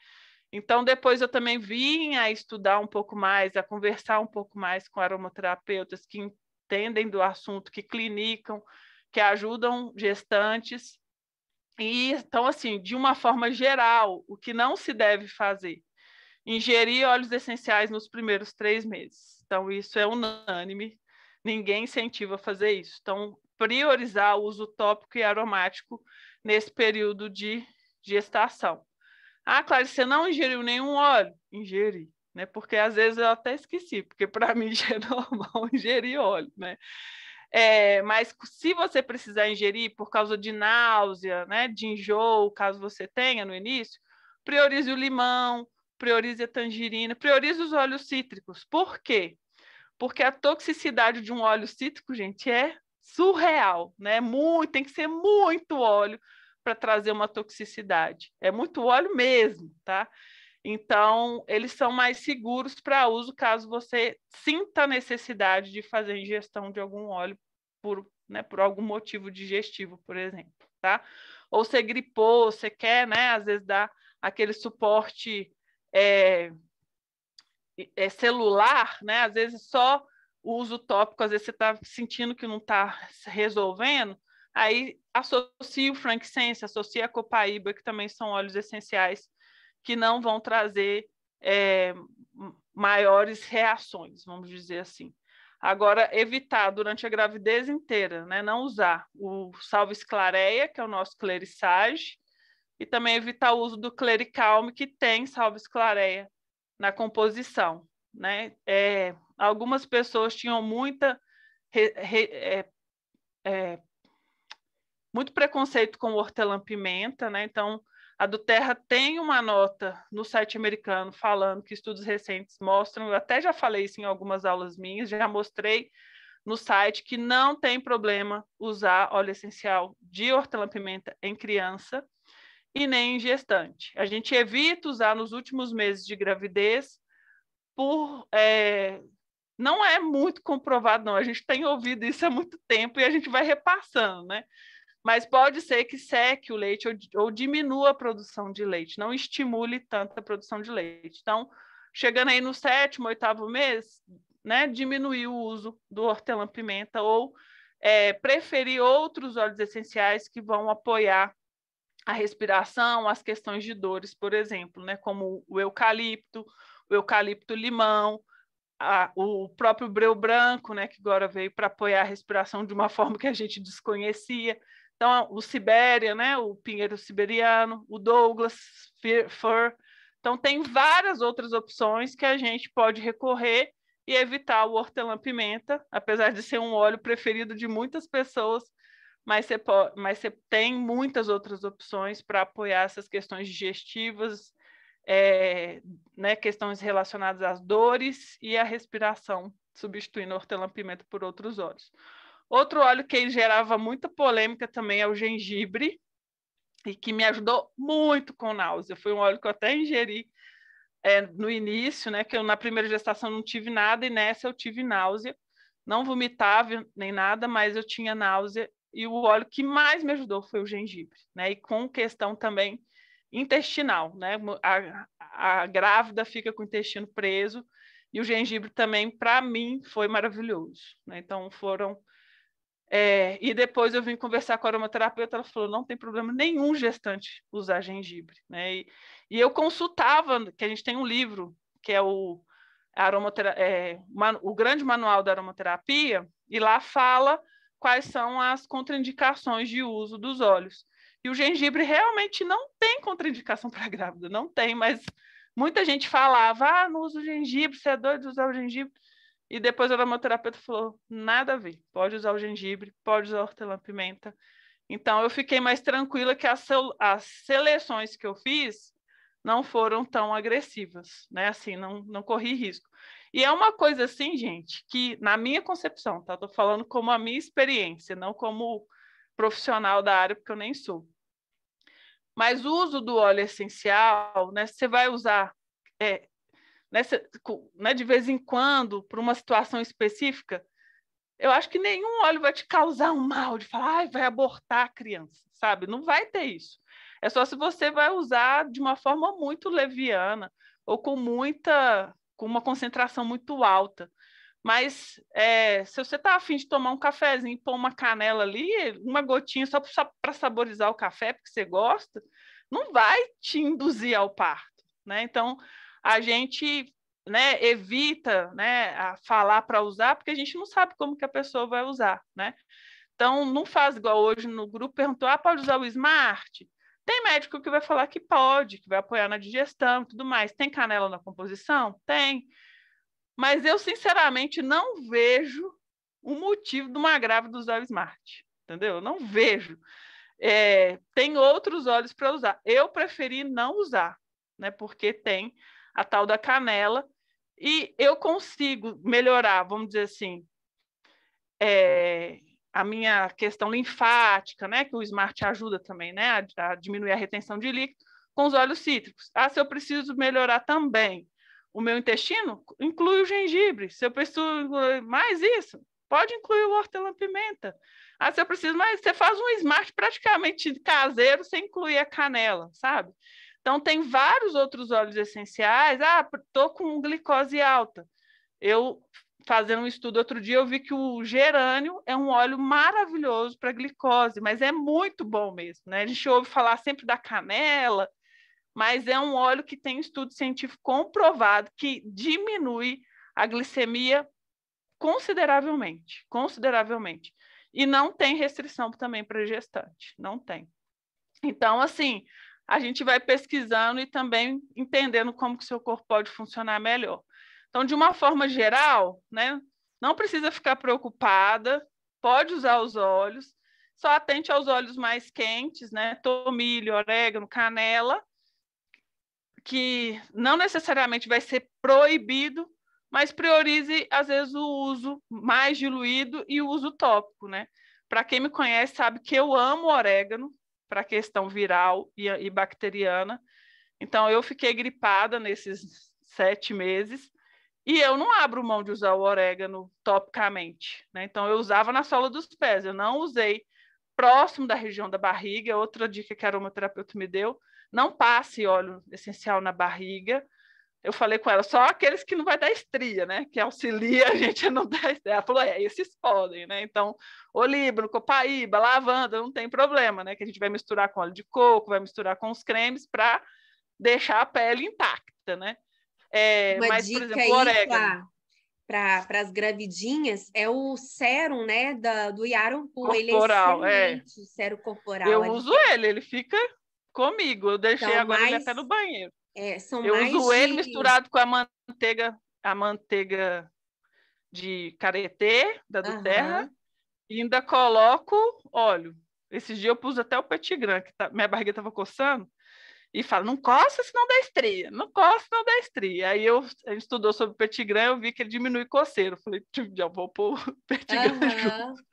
Então, depois eu também vim a estudar um pouco mais, a conversar um pouco mais com aromaterapeutas que entendem do assunto, que clinicam, que ajudam gestantes e então, assim, de uma forma geral, o que não se deve fazer? Ingerir óleos essenciais nos primeiros três meses. Então, isso é unânime, ninguém incentiva a fazer isso. Então, priorizar o uso tópico e aromático nesse período de gestação. Ah, claro, você não ingeriu nenhum óleo? Ingeri, né? Porque às vezes eu até esqueci, porque para mim já é normal ingerir óleo, né? É, mas se você precisar ingerir por causa de náusea, né, de enjoo, caso você tenha no início, priorize o limão, priorize a tangerina, priorize os óleos cítricos. Por quê? Porque a toxicidade de um óleo cítrico, gente, é surreal, né? Muito, tem que ser muito óleo para trazer uma toxicidade. É muito óleo mesmo, tá? Então, eles são mais seguros para uso caso você sinta a necessidade de fazer ingestão de algum óleo por, né, por algum motivo digestivo, por exemplo, tá? Ou você gripou, você quer, né, às vezes dar aquele suporte é, é celular, né? Às vezes só o uso tópico, às vezes você está sentindo que não está resolvendo, aí associa o frankincense, associa a copaíba, que também são óleos essenciais que não vão trazer é, maiores reações, vamos dizer assim. Agora, evitar durante a gravidez inteira, né? não usar o salves esclareia, que é o nosso clerissage, e também evitar o uso do clericalme, que tem salves esclareia na composição. Né? É, algumas pessoas tinham muita re, re, é, é, muito preconceito com o hortelã-pimenta, né? então a do Terra tem uma nota no site americano falando que estudos recentes mostram, eu até já falei isso em algumas aulas minhas, já mostrei no site que não tem problema usar óleo essencial de hortelã-pimenta em criança e nem em gestante. A gente evita usar nos últimos meses de gravidez por é, não é muito comprovado, não. A gente tem ouvido isso há muito tempo e a gente vai repassando, né? mas pode ser que seque o leite ou, ou, diminua a produção de leite, não estimule tanto a produção de leite. Então, chegando aí no sétimo, oitavo mês, né, diminuir o uso do hortelã-pimenta ou é, preferir outros óleos essenciais que vão apoiar a respiração, as questões de dores, por exemplo, né, como o eucalipto, o eucalipto-limão, a, o próprio breu branco, né, que agora veio para apoiar a respiração de uma forma que a gente desconhecia. Então, o Sibéria, né? o Pinheiro Siberiano, o Douglas Fir. Então, tem várias outras opções que a gente pode recorrer e evitar o hortelã-pimenta, apesar de ser um óleo preferido de muitas pessoas, mas você, pode, mas você tem muitas outras opções para apoiar essas questões digestivas, é, né, questões relacionadas às dores e à respiração, substituindo hortelã-pimenta por outros óleos. Outro óleo que gerava muita polêmica também é o gengibre, e que me ajudou muito com náusea. Foi um óleo que eu até ingeri é, no início, né? Que eu na primeira gestação não tive nada, e nessa eu tive náusea. Não vomitava nem nada, mas eu tinha náusea. E o óleo que mais me ajudou foi o gengibre, né? E com questão também intestinal, né? A, a grávida fica com o intestino preso, e o gengibre também, para mim, foi maravilhoso. Né? Então, foram é, e depois eu vim conversar com a aromaterapeuta, ela falou, não tem problema nenhum gestante usar gengibre, né? E, e eu consultava, que a gente tem um livro, que é o, aromatera é, o grande manual da aromaterapia, e lá fala quais são as contraindicações de uso dos óleos. E o gengibre realmente não tem contraindicação para grávida, não tem, mas muita gente falava, ah, não uso gengibre, você é doido de usar o gengibre. E depois a aromaterapeuta falou: nada a ver, pode usar o gengibre, pode usar hortelã-pimenta. Então eu fiquei mais tranquila que as, as seleções que eu fiz não foram tão agressivas, né? Assim, não, não corri risco. E é uma coisa assim, gente, que na minha concepção, tá? Tô falando como a minha experiência, não como profissional da área, porque eu nem sou. Mas o uso do óleo essencial, né? Você vai usar é, nessa, né, de vez em quando, para uma situação específica, eu acho que nenhum óleo vai te causar um mal de falar, ah, vai abortar a criança, sabe? Não vai ter isso. É só se você vai usar de uma forma muito leviana ou com muita, com uma concentração muito alta. Mas é, se você está afim de tomar um cafezinho, pôr uma canela ali, uma gotinha só para saborizar o café, porque você gosta, não vai te induzir ao parto. Né? Então, a gente né, evita né, a falar para usar, porque a gente não sabe como que a pessoa vai usar, né? Então, não faz igual hoje no grupo, perguntou, ah, pode usar o Smart? Tem médico que vai falar que pode, que vai apoiar na digestão e tudo mais. Tem canela na composição? Tem. Mas eu, sinceramente, não vejo o motivo de uma grávida usar o Smart, entendeu? Eu não vejo. É, tem outros olhos para usar. Eu preferi não usar, né? Porque tem a tal da canela, e eu consigo melhorar, vamos dizer assim, é, a minha questão linfática, né, que o Smart ajuda também, né, a, a diminuir a retenção de líquido, com os óleos cítricos. Ah, se eu preciso melhorar também o meu intestino, inclui o gengibre. Se eu preciso eh, mais isso, pode incluir o hortelã-pimenta. Ah, se eu preciso mais, você faz um smart praticamente caseiro sem incluir a canela, sabe? Então, tem vários outros óleos essenciais. Ah, estou com glicose alta. Eu, fazendo um estudo outro dia, eu vi que o gerânio é um óleo maravilhoso para glicose, mas é muito bom mesmo, né? A gente ouve falar sempre da canela, mas é um óleo que tem estudo científico comprovado que diminui a glicemia consideravelmente, consideravelmente. E não tem restrição também para gestante, não tem. Então, assim, a gente vai pesquisando e também entendendo como que o seu corpo pode funcionar melhor. Então, de uma forma geral, né, não precisa ficar preocupada, pode usar os olhos só atente aos olhos mais quentes, né, tomilho, orégano, canela, que não necessariamente vai ser proibido, mas priorize, às vezes, o uso mais diluído e o uso tópico, né? Para quem me conhece, sabe que eu amo orégano, para a questão viral e, e bacteriana. Então, eu fiquei gripada nesses sete meses e eu não abro mão de usar o orégano topicamente. Né? Então, eu usava na sola dos pés, eu não usei próximo da região da barriga. Outra dica que a aromaterapeuta me deu: não passe óleo essencial na barriga, eu falei com ela, só aqueles que não vai dar estria, né? Que auxilia a gente a não dar estria. Ela falou, é, esses podem, né? Então, olíbano, copaíba, lavanda, não tem problema, né? Que a gente vai misturar com óleo de coco, vai misturar com os cremes para deixar a pele intacta, né? É, Uma mas, dica por exemplo, orégano. Para as gravidinhas, é o sérum, né? Da, do Yarampu. Corporal, ele é, é. sérum corporal. Eu ali. É. uso ele, ele fica comigo. Eu deixei então, agora mas... ele até no banheiro. É, são eu mais uso de... ele misturado com a manteiga, a manteiga de caretê, da do uhum. terra, e ainda coloco óleo. Esses dias eu pus até o petit grand, que tá, minha barriga estava coçando, e fala, não coça senão dá estria, não coça senão dá estria. Aí eu, a gente estudou sobre o petit grand, eu vi que ele diminui coceiro. falei, já vou pôr o petit uhum. junto.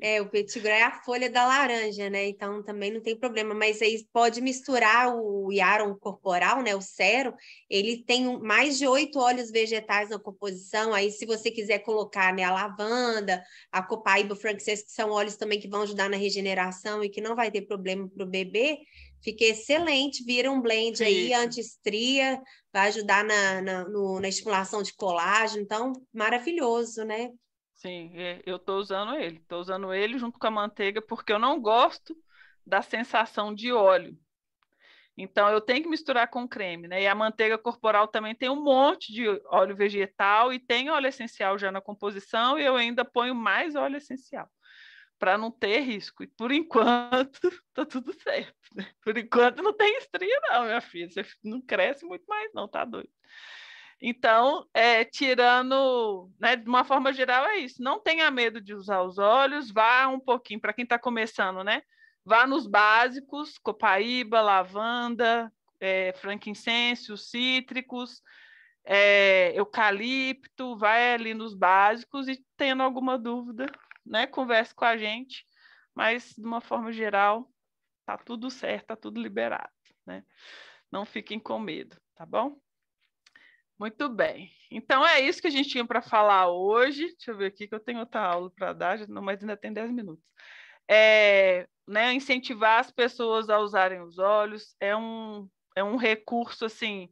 É, o petigro é a folha da laranja, né? Então também não tem problema, mas aí pode misturar o yaron corporal, né? O cero, ele tem mais de oito óleos vegetais na composição. Aí, se você quiser colocar né, a lavanda, a copaíba francesa, que são óleos também que vão ajudar na regeneração e que não vai ter problema para o bebê, fica excelente. Vira um blend aí, anti-estria, vai ajudar na, na, no, na estimulação de colágeno, então maravilhoso, né? Sim, é, eu estou usando ele. Estou usando ele junto com a manteiga porque eu não gosto da sensação de óleo. Então, eu tenho que misturar com creme, né? E a manteiga corporal também tem um monte de óleo vegetal e tem óleo essencial já na composição e eu ainda ponho mais óleo essencial para não ter risco. E por enquanto, tá tudo certo. Né? Por enquanto não tem estria não, minha filha. Você não cresce muito mais não, tá doido. Então, é, tirando, né, de uma forma geral, é isso. Não tenha medo de usar os olhos, vá um pouquinho, para quem está começando, né? Vá nos básicos, copaíba, lavanda, é, frankincense, os cítricos, é, eucalipto, vai ali nos básicos e tendo alguma dúvida, né? Converse com a gente, mas de uma forma geral, tá tudo certo, tá tudo liberado, né? Não fiquem com medo, tá bom? Muito bem. Então é isso que a gente tinha para falar hoje. Deixa eu ver aqui que eu tenho outra aula para dar, mas ainda tem 10 minutos. É, né, incentivar as pessoas a usarem os olhos é um, é um recurso assim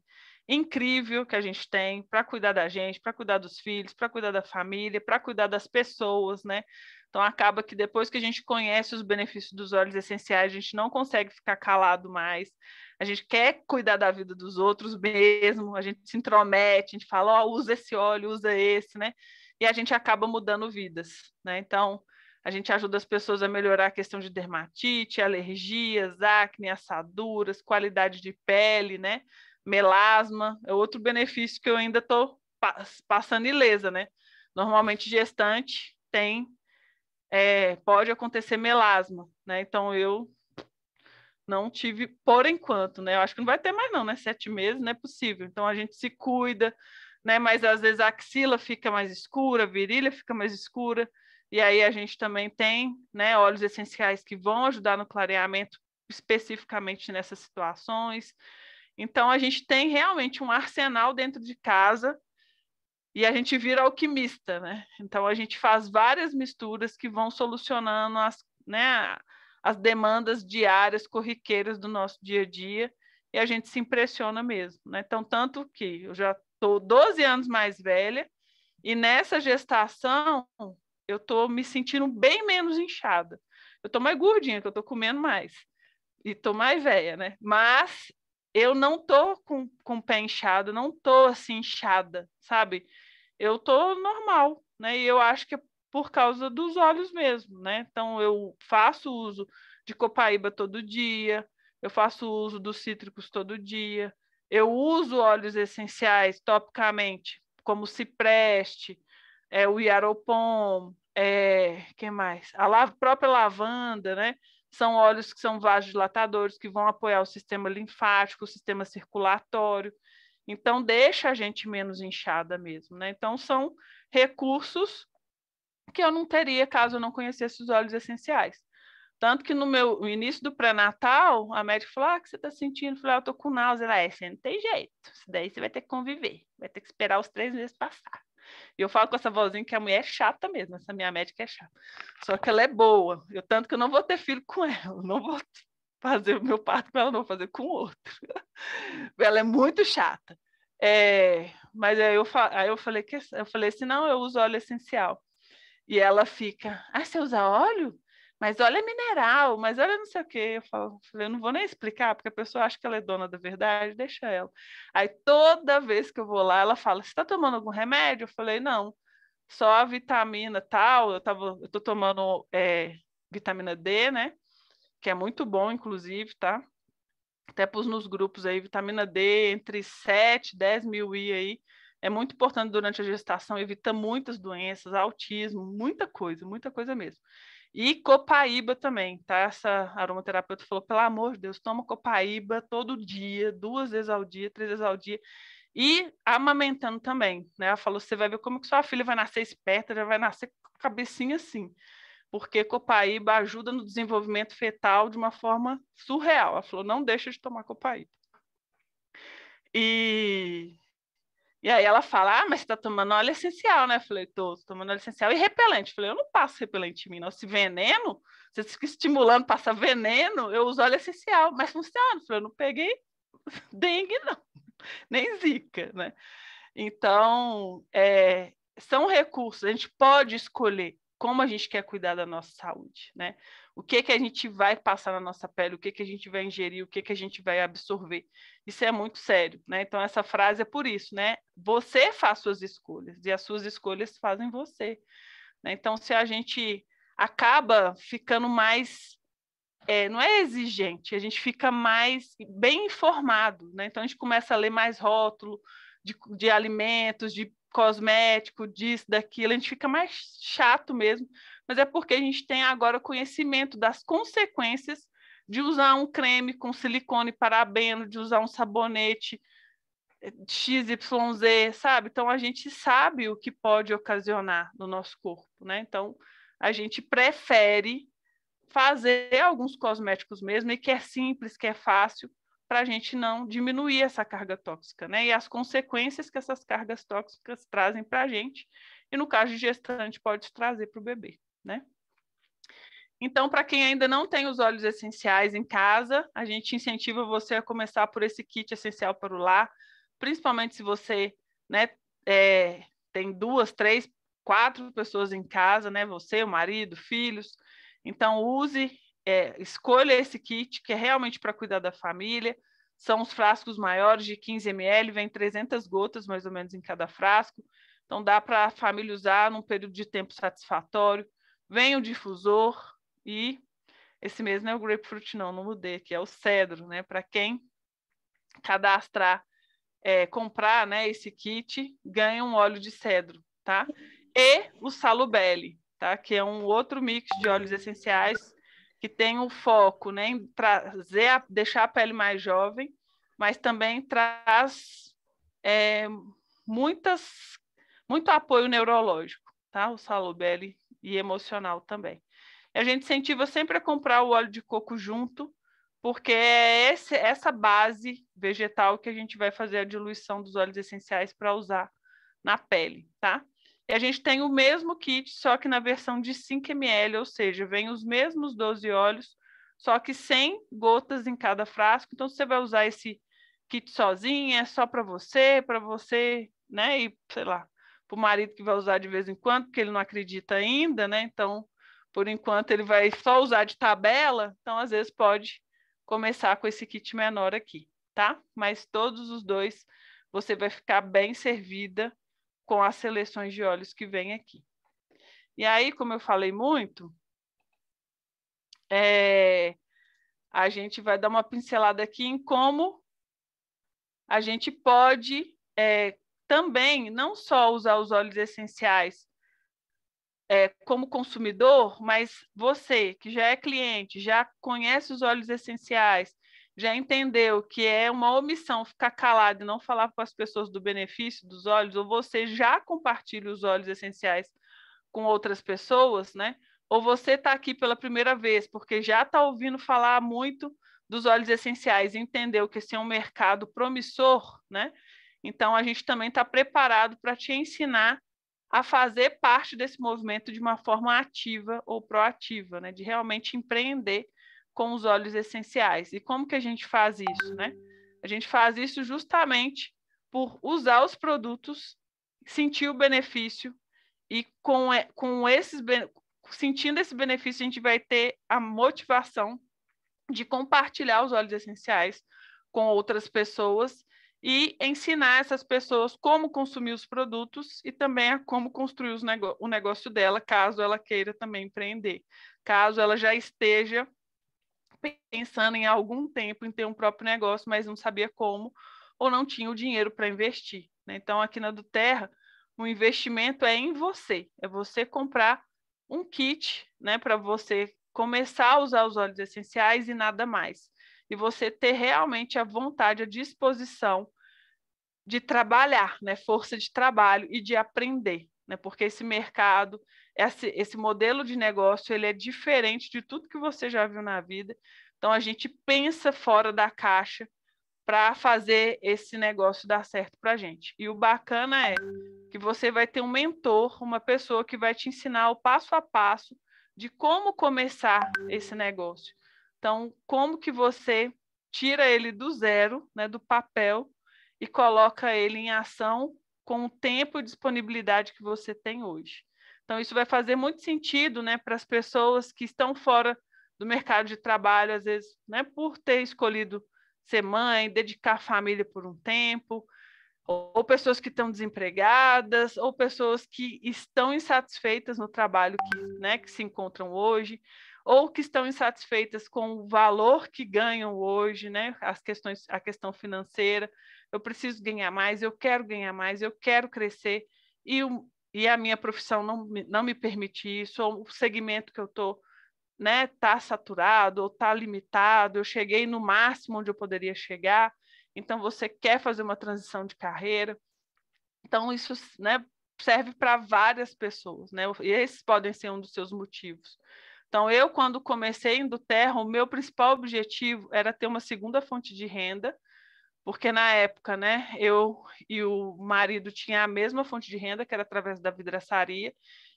incrível que a gente tem para cuidar da gente, para cuidar dos filhos, para cuidar da família, para cuidar das pessoas, né? Então acaba que depois que a gente conhece os benefícios dos olhos essenciais, a gente não consegue ficar calado mais a gente quer cuidar da vida dos outros mesmo, a gente se intromete, a gente fala, ó, oh, usa esse óleo, usa esse, né? E a gente acaba mudando vidas, né? Então, a gente ajuda as pessoas a melhorar a questão de dermatite, alergias, acne, assaduras, qualidade de pele, né? Melasma, é outro benefício que eu ainda estou passando ilesa, né? Normalmente gestante tem é, pode acontecer melasma, né? Então eu não tive por enquanto, né? Eu acho que não vai ter mais não, né? Sete meses não é possível. Então a gente se cuida, né? Mas às vezes a axila fica mais escura, a virilha fica mais escura, e aí a gente também tem, né? Óleos essenciais que vão ajudar no clareamento especificamente nessas situações. Então a gente tem realmente um arsenal dentro de casa e a gente vira alquimista, né? Então a gente faz várias misturas que vão solucionando as, né? as demandas diárias, corriqueiras do nosso dia a dia, e a gente se impressiona mesmo. Né? Então, tanto que eu já estou 12 anos mais velha, e nessa gestação eu estou me sentindo bem menos inchada. Eu estou mais gordinha, que eu estou comendo mais. E estou mais velha, né? Mas eu não estou com, com o pé inchado, não estou assim inchada, sabe? Eu estou normal, né? E eu acho que é por causa dos olhos mesmo, né? Então eu faço uso de copaíba todo dia, eu faço uso dos cítricos todo dia, eu uso óleos essenciais topicamente, como cipreste, é, o iaropom, é, que mais? A la própria lavanda, né? São óleos que são vasodilatadores, que vão apoiar o sistema linfático, o sistema circulatório. Então, deixa a gente menos inchada mesmo, né? Então, são recursos que eu não teria caso eu não conhecesse os óleos essenciais. Tanto que no meu no início do pré-natal, a médica falou: ah, o que você está sentindo? Eu falei: ah, eu tô com náusea. Ela é, você não tem jeito. Isso daí você vai ter que conviver. Vai ter que esperar os três meses passar. E eu falo com essa vozinha que a mulher é chata mesmo. Essa minha médica é chata. Só que ela é boa. Eu tanto que eu não vou ter filho com ela. Não vou fazer o meu parto com ela, não vou fazer com outro. ela é muito chata. É, mas aí eu, aí eu falei que eu falei assim, não, eu uso óleo essencial. E ela fica, ah, você usa óleo? Mas olha é mineral, mas olha é não sei o quê. Eu falo, eu não vou nem explicar, porque a pessoa acha que ela é dona da verdade, deixa ela. Aí toda vez que eu vou lá, ela fala, você está tomando algum remédio? Eu falei, não, só a vitamina tal, eu, tava, eu tô tomando é, vitamina D, né? Que é muito bom, inclusive, tá? Até pus nos grupos aí, vitamina D entre 7, 10 mil I aí é muito importante durante a gestação, evita muitas doenças, autismo, muita coisa, muita coisa mesmo. E copaíba também, tá? Essa aromaterapeuta falou, pelo amor de Deus, toma copaíba todo dia, duas vezes ao dia, três vezes ao dia. E amamentando também, né? Ela falou, você vai ver como que sua filha vai nascer esperta, já vai nascer com a cabecinha assim. Porque copaíba ajuda no desenvolvimento fetal de uma forma surreal. Ela falou, não deixa de tomar copaíba. E e aí ela fala, ah, mas você tá tomando óleo essencial, né? Eu falei, tô, tô tomando óleo essencial e repelente. Eu falei, eu não passo repelente em mim, não. Se veneno, você fica estimulando, passa veneno, eu uso óleo essencial, mas funciona. Eu falei, eu não peguei dengue, não. Nem zika, né? Então, é, são recursos, a gente pode escolher como a gente quer cuidar da nossa saúde, né? o que que a gente vai passar na nossa pele, o que que a gente vai ingerir, o que que a gente vai absorver. Isso é muito sério, né? Então essa frase é por isso, né? Você faz suas escolhas e as suas escolhas fazem você. Né? Então se a gente acaba ficando mais é, não é exigente, a gente fica mais bem informado, né? Então a gente começa a ler mais rótulo de, de alimentos, de cosmético, disso, daquilo, a gente fica mais chato mesmo, mas é porque a gente tem agora conhecimento das consequências de usar um creme com silicone parabeno, de usar um sabonete eh, XYZ, sabe? Então a gente sabe o que pode ocasionar no nosso corpo, né? Então a gente prefere fazer alguns cosméticos mesmo, e que é simples, que é fácil, para a gente não diminuir essa carga tóxica, né? E as consequências que essas cargas tóxicas trazem para a gente, e no caso de gestante, pode trazer para o bebê né? Então, para quem ainda não tem os óleos essenciais em casa, a gente incentiva você a começar por esse kit essencial para o lar, principalmente se você né, é, tem duas, três, quatro pessoas em casa, né? Você, o marido, filhos. Então, use, é, escolha esse kit, que é realmente para cuidar da família. São os frascos maiores de 15 ml, vem 300 gotas mais ou menos em cada frasco. Então, dá para a família usar num período de tempo satisfatório Vem o difusor e esse mês é o grapefruit não, não mudei, que é o cedro, né? Para quem cadastrar, é, comprar, né, esse kit, ganha um óleo de cedro, tá? E o salubelli, tá? Que é um outro mix de óleos essenciais que tem um foco, né, em trazer, a, deixar a pele mais jovem, mas também traz é, muitas, muito apoio neurológico, tá? O salubelli e emocional também. A gente incentiva sempre a comprar o óleo de coco junto, porque é esse, essa base vegetal que a gente vai fazer a diluição dos óleos essenciais para usar na pele, tá? E a gente tem o mesmo kit, só que na versão de 5 ml, ou seja, vem os mesmos 12 óleos, só que 100 gotas em cada frasco. Então, você vai usar esse kit sozinha, é só para você, para você, né? E sei lá, para o marido que vai usar de vez em quando, porque ele não acredita ainda, né? Então, por enquanto, ele vai só usar de tabela, então às vezes pode começar com esse kit menor aqui, tá? Mas todos os dois você vai ficar bem servida com as seleções de óleos que vem aqui. E aí, como eu falei muito, é, a gente vai dar uma pincelada aqui em como a gente pode é, também não só usar os óleos essenciais é, como consumidor, mas você que já é cliente, já conhece os óleos essenciais, já entendeu que é uma omissão ficar calado e não falar para as pessoas do benefício dos óleos, ou você já compartilha os óleos essenciais com outras pessoas, né? Ou você está aqui pela primeira vez, porque já está ouvindo falar muito dos óleos essenciais, entendeu que esse é um mercado promissor, né? Então, a gente também está preparado para te ensinar a fazer parte desse movimento de uma forma ativa ou proativa, né? de realmente empreender com os olhos essenciais. E como que a gente faz isso? Né? A gente faz isso justamente por usar os produtos, sentir o benefício, e com, com esses sentindo esse benefício, a gente vai ter a motivação de compartilhar os óleos essenciais com outras pessoas e ensinar essas pessoas como consumir os produtos e também a como construir o negócio dela, caso ela queira também empreender, caso ela já esteja pensando em algum tempo em ter um próprio negócio, mas não sabia como ou não tinha o dinheiro para investir. Né? Então, aqui na do Terra, o investimento é em você, é você comprar um kit né, para você começar a usar os óleos essenciais e nada mais. E você ter realmente a vontade, a disposição de trabalhar, né? força de trabalho e de aprender, né? porque esse mercado, esse, esse modelo de negócio, ele é diferente de tudo que você já viu na vida. Então, a gente pensa fora da caixa para fazer esse negócio dar certo para a gente. E o bacana é que você vai ter um mentor, uma pessoa que vai te ensinar o passo a passo de como começar esse negócio. Então, como que você tira ele do zero, né, do papel, e coloca ele em ação com o tempo e disponibilidade que você tem hoje. Então, isso vai fazer muito sentido né, para as pessoas que estão fora do mercado de trabalho, às vezes, né, por ter escolhido ser mãe, dedicar a família por um tempo, ou, ou pessoas que estão desempregadas, ou pessoas que estão insatisfeitas no trabalho que, né, que se encontram hoje, ou que estão insatisfeitas com o valor que ganham hoje, né, as questões, a questão financeira eu preciso ganhar mais, eu quero ganhar mais, eu quero crescer, e, o, e a minha profissão não, não me permite isso, ou o segmento que eu estou né, tá saturado ou tá limitado, eu cheguei no máximo onde eu poderia chegar, então você quer fazer uma transição de carreira. Então isso, né, serve para várias pessoas, né? E esses podem ser um dos seus motivos. Então eu quando comecei indo terra, o meu principal objetivo era ter uma segunda fonte de renda porque na época, né, eu e o marido tinha a mesma fonte de renda, que era através da vidraçaria,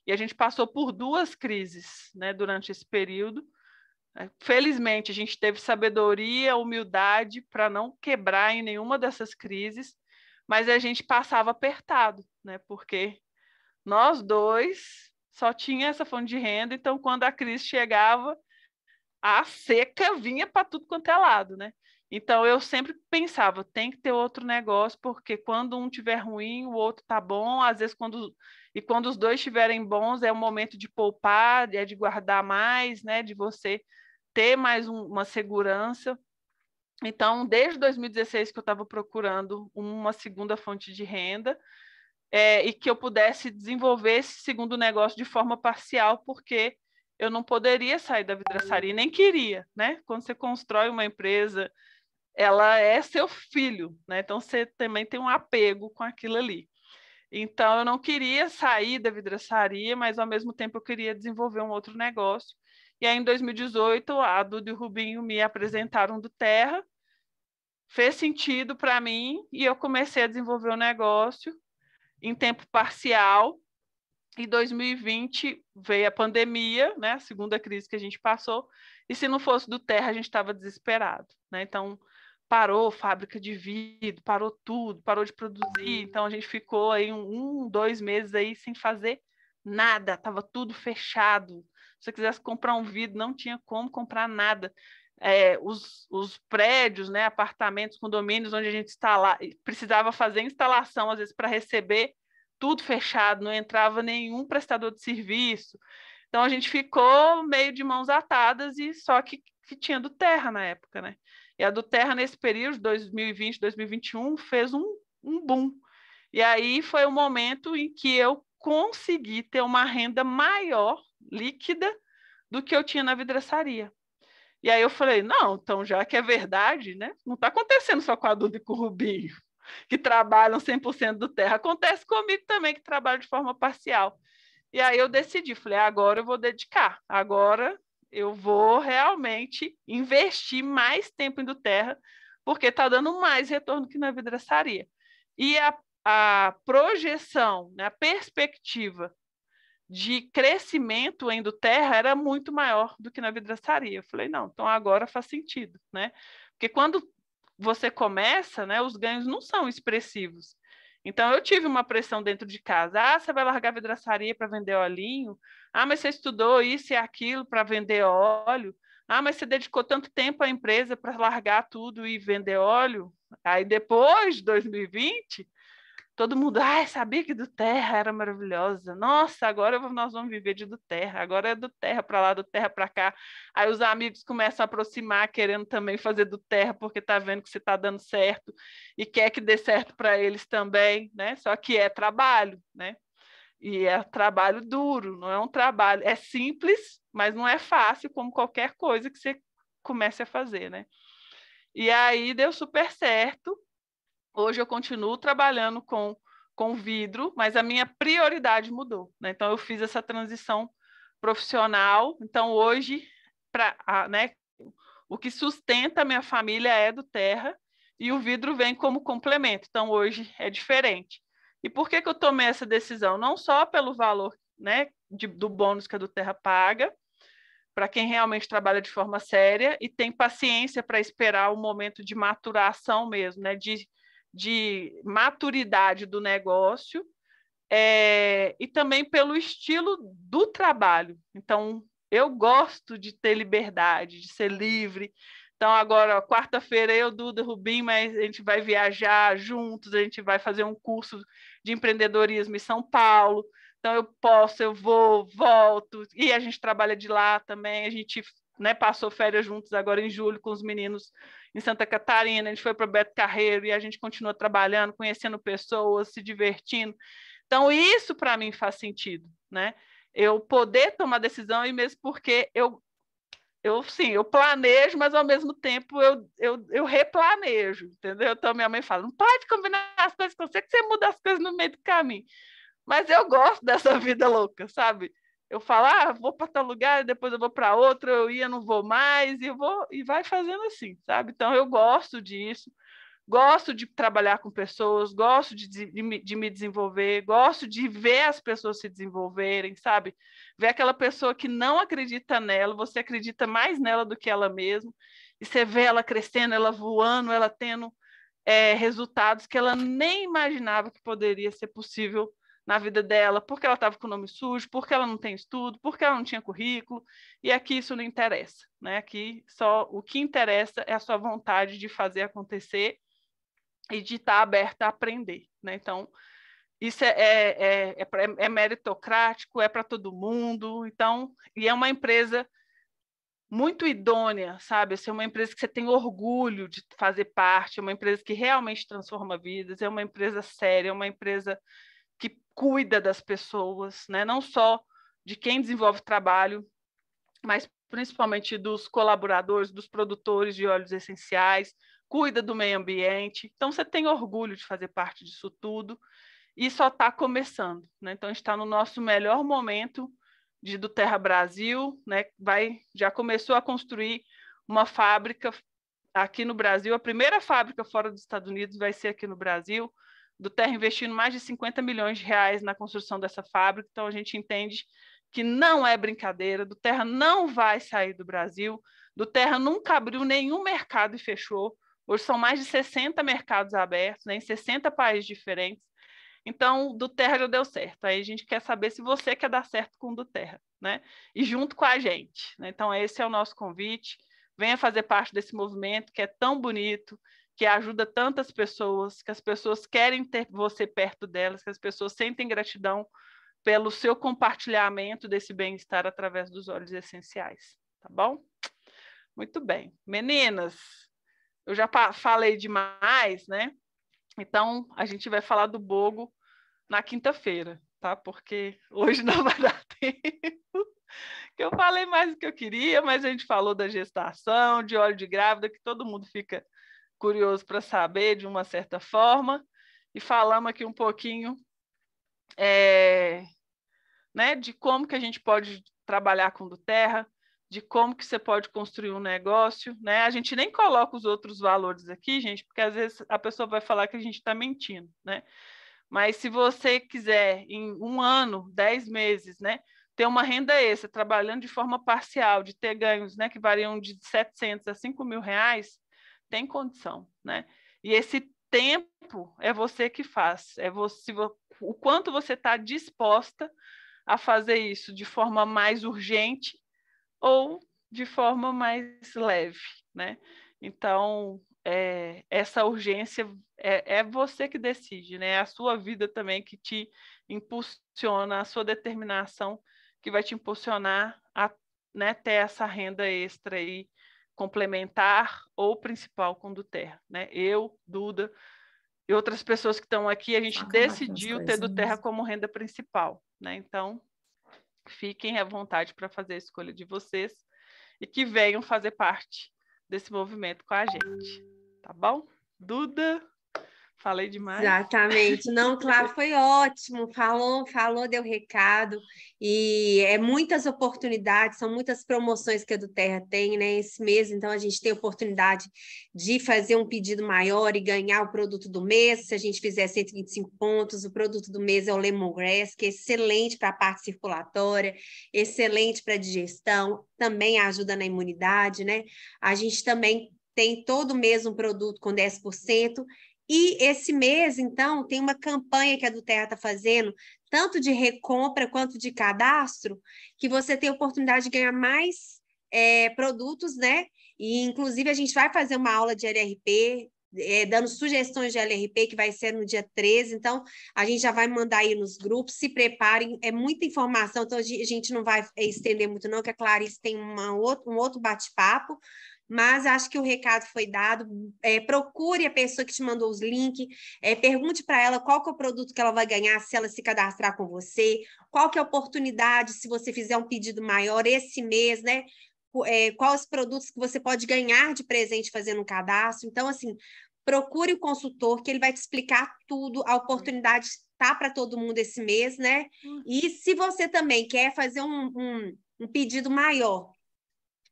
e a gente passou por duas crises, né, durante esse período. É, felizmente, a gente teve sabedoria, humildade para não quebrar em nenhuma dessas crises, mas a gente passava apertado, né, porque nós dois só tinha essa fonte de renda, então quando a crise chegava, a seca vinha para tudo quanto é lado, né? Então eu sempre pensava, tem que ter outro negócio, porque quando um tiver ruim, o outro tá bom, às vezes quando e quando os dois estiverem bons, é o momento de poupar, é de guardar mais, né, de você ter mais um, uma segurança. Então, desde 2016 que eu estava procurando uma segunda fonte de renda é, e que eu pudesse desenvolver esse segundo negócio de forma parcial, porque eu não poderia sair da vidraçaria, nem queria, né? Quando você constrói uma empresa ela é seu filho, né? Então você também tem um apego com aquilo ali. Então eu não queria sair da vidraçaria, mas ao mesmo tempo eu queria desenvolver um outro negócio. E aí em 2018 a Duda e o Rubinho me apresentaram do Terra. Fez sentido para mim e eu comecei a desenvolver o um negócio em tempo parcial. Em 2020 veio a pandemia, né? A segunda crise que a gente passou. E se não fosse do Terra, a gente estava desesperado, né? Então, parou fábrica de vidro, parou tudo, parou de produzir. Uhum. Então a gente ficou aí um, um dois meses aí sem fazer nada, tava tudo fechado. Se você quisesse comprar um vidro, não tinha como comprar nada. É, os, os, prédios, né, apartamentos, condomínios onde a gente instala, precisava fazer instalação, às vezes, para receber, tudo fechado, não entrava nenhum prestador de serviço. Então a gente ficou meio de mãos atadas e só que, que tinha do terra na época, né? E a do Terra, nesse período, 2020, 2021, fez um, um boom. E aí foi o momento em que eu consegui ter uma renda maior, líquida, do que eu tinha na vidraçaria. E aí eu falei, não, então já que é verdade, né? Não está acontecendo só com a Duda e com o Rubinho, que trabalham 100% do terra. Acontece comigo também, que trabalho de forma parcial. E aí eu decidi, falei, agora eu vou dedicar. Agora eu vou realmente investir mais tempo em do terra, porque está dando mais retorno que na vidraçaria. E a, a projeção, né, a perspectiva de crescimento em do terra era muito maior do que na vidraçaria. Eu falei, não, então agora faz sentido, né? Porque quando você começa, né, os ganhos não são expressivos. Então, eu tive uma pressão dentro de casa. Ah, você vai largar a vidraçaria para vender olhinho? Ah, mas você estudou isso e aquilo para vender óleo? Ah, mas você dedicou tanto tempo à empresa para largar tudo e vender óleo? Aí, depois 2020, todo mundo, ah, sabia que do Terra era maravilhosa. Nossa, agora nós vamos viver de do Terra. Agora é do Terra para lá, do Terra para cá. Aí os amigos começam a aproximar, querendo também fazer do Terra, porque tá vendo que você tá dando certo e quer que dê certo para eles também, né? Só que é trabalho, né? E é trabalho duro, não é um trabalho, é simples, mas não é fácil como qualquer coisa que você comece a fazer, né? E aí deu super certo Hoje eu continuo trabalhando com, com vidro, mas a minha prioridade mudou. Né? Então, eu fiz essa transição profissional. Então, hoje, pra, né, o que sustenta a minha família é do terra e o vidro vem como complemento. Então, hoje é diferente. E por que, que eu tomei essa decisão? Não só pelo valor né, de, do bônus que a do Terra paga, para quem realmente trabalha de forma séria e tem paciência para esperar o momento de maturação mesmo, né, de de maturidade do negócio é, e também pelo estilo do trabalho. Então, eu gosto de ter liberdade, de ser livre. Então, agora, quarta-feira, eu, Duda, Rubim, mas a gente vai viajar juntos, a gente vai fazer um curso de empreendedorismo em São Paulo. Então, eu posso, eu vou, volto, e a gente trabalha de lá também, a gente né, passou férias juntos agora em julho com os meninos em Santa Catarina, a gente foi para Beto Carreiro e a gente continua trabalhando, conhecendo pessoas, se divertindo. Então, isso para mim faz sentido, né? Eu poder tomar decisão e mesmo porque eu, eu sim, eu planejo, mas ao mesmo tempo eu, eu, eu replanejo, entendeu? Então, minha mãe fala, não pode combinar as coisas com você, que você muda as coisas no meio do caminho. Mas eu gosto dessa vida louca, sabe? eu falo, ah, vou para tal lugar, depois eu vou para outro, eu ia, não vou mais, e vou e vai fazendo assim, sabe? Então eu gosto disso, gosto de trabalhar com pessoas, gosto de, de, de me desenvolver, gosto de ver as pessoas se desenvolverem, sabe? Ver aquela pessoa que não acredita nela, você acredita mais nela do que ela mesma, e você vê ela crescendo, ela voando, ela tendo é, resultados que ela nem imaginava que poderia ser possível na vida dela, porque ela estava com o nome sujo, porque ela não tem estudo, porque ela não tinha currículo, e aqui isso não interessa, né? Aqui só o que interessa é a sua vontade de fazer acontecer e de estar tá aberta a aprender, né? Então, isso é, é, é, é, é meritocrático, é para todo mundo, então, e é uma empresa muito idônea, sabe? Assim, é uma empresa que você tem orgulho de fazer parte, é uma empresa que realmente transforma vidas, é uma empresa séria, é uma empresa que cuida das pessoas, né? não só de quem desenvolve o trabalho, mas principalmente dos colaboradores, dos produtores de óleos essenciais, cuida do meio ambiente. Então, você tem orgulho de fazer parte disso tudo e só está começando. Né? Então, está no nosso melhor momento de, do Terra Brasil, né? Vai, já começou a construir uma fábrica aqui no Brasil, a primeira fábrica fora dos Estados Unidos vai ser aqui no Brasil do Terra investindo mais de 50 milhões de reais na construção dessa fábrica, então a gente entende que não é brincadeira, do Terra não vai sair do Brasil, do Terra nunca abriu nenhum mercado e fechou, hoje são mais de 60 mercados abertos, né, em 60 países diferentes, então do Terra já deu certo, aí a gente quer saber se você quer dar certo com o do Terra, né, e junto com a gente, né? então esse é o nosso convite, venha fazer parte desse movimento que é tão bonito, que ajuda tantas pessoas, que as pessoas querem ter você perto delas, que as pessoas sentem gratidão pelo seu compartilhamento desse bem-estar através dos óleos essenciais, tá bom? Muito bem. Meninas, eu já falei demais, né? Então, a gente vai falar do Bogo na quinta-feira, tá? Porque hoje não vai dar tempo. Que eu falei mais do que eu queria, mas a gente falou da gestação, de óleo de grávida, que todo mundo fica curioso para saber, de uma certa forma, e falamos aqui um pouquinho é, né, de como que a gente pode trabalhar com do terra, de como que você pode construir um negócio, né? A gente nem coloca os outros valores aqui, gente, porque às vezes a pessoa vai falar que a gente está mentindo, né? Mas se você quiser, em um ano, dez meses, né, ter uma renda extra, trabalhando de forma parcial, de ter ganhos, né, que variam de 700 a 5 mil reais, tem condição, né? E esse tempo é você que faz, é você o quanto você está disposta a fazer isso de forma mais urgente ou de forma mais leve, né? Então é, essa urgência é, é você que decide, né? É a sua vida também que te impulsiona, a sua determinação que vai te impulsionar a né, ter essa renda extra aí complementar ou principal com o do Terra. Né? Eu, Duda e outras pessoas que estão aqui, a gente decidiu ter do Terra como renda principal. Né? Então, fiquem à vontade para fazer a escolha de vocês e que venham fazer parte desse movimento com a gente. Tá bom? Duda, Falei demais. Exatamente. Não, claro, foi ótimo. Falou, falou, deu recado. E é muitas oportunidades, são muitas promoções que a do Terra tem, né? Esse mês, então, a gente tem oportunidade de fazer um pedido maior e ganhar o produto do mês. Se a gente fizer 125 pontos, o produto do mês é o Lemongrass, que é excelente para a parte circulatória, excelente para a digestão, também ajuda na imunidade, né? A gente também tem todo mês um produto com 10%, e esse mês, então, tem uma campanha que a Duterra está fazendo, tanto de recompra quanto de cadastro, que você tem a oportunidade de ganhar mais é, produtos, né? E, inclusive, a gente vai fazer uma aula de LRP, é, dando sugestões de LRP, que vai ser no dia 13. Então, a gente já vai mandar aí nos grupos, se preparem, é muita informação, então a gente não vai estender muito, não, que a Clarice tem uma, um outro bate-papo, mas acho que o recado foi dado. É, procure a pessoa que te mandou os links, é, pergunte para ela qual que é o produto que ela vai ganhar se ela se cadastrar com você, qual que é a oportunidade se você fizer um pedido maior esse mês, né? É, quais produtos que você pode ganhar de presente fazendo um cadastro. Então, assim, procure o consultor que ele vai te explicar tudo, a oportunidade tá para todo mundo esse mês, né? Hum. E se você também quer fazer um, um, um pedido maior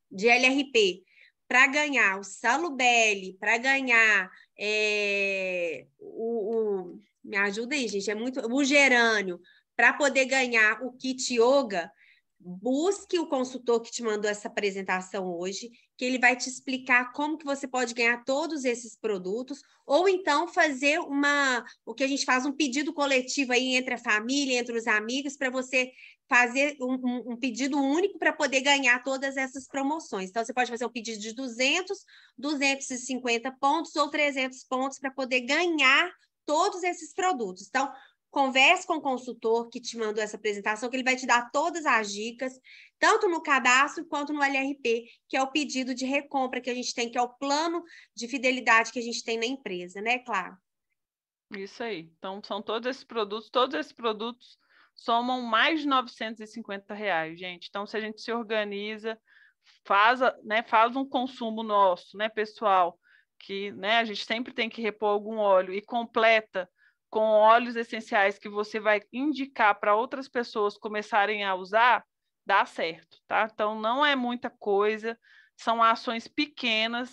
de LRP, para ganhar o Salubelli, para ganhar é, o, o, Me ajuda aí, gente, é muito. O Gerânio, para poder ganhar o kit yoga, busque o consultor que te mandou essa apresentação hoje, que ele vai te explicar como que você pode ganhar todos esses produtos, ou então fazer uma, o que a gente faz, um pedido coletivo aí entre a família, entre os amigos, para você fazer um, um pedido único para poder ganhar todas essas promoções. Então, você pode fazer um pedido de 200, 250 pontos ou 300 pontos para poder ganhar todos esses produtos. Então, Converse com o consultor que te mandou essa apresentação, que ele vai te dar todas as dicas, tanto no cadastro quanto no LRP, que é o pedido de recompra que a gente tem, que é o plano de fidelidade que a gente tem na empresa, né, claro? Isso aí. Então, são todos esses produtos, todos esses produtos somam mais de 950 reais, gente. Então, se a gente se organiza, faz, né, faz um consumo nosso, né, pessoal, que né, a gente sempre tem que repor algum óleo e completa com óleos essenciais que você vai indicar para outras pessoas começarem a usar, dá certo, tá? Então não é muita coisa, são ações pequenas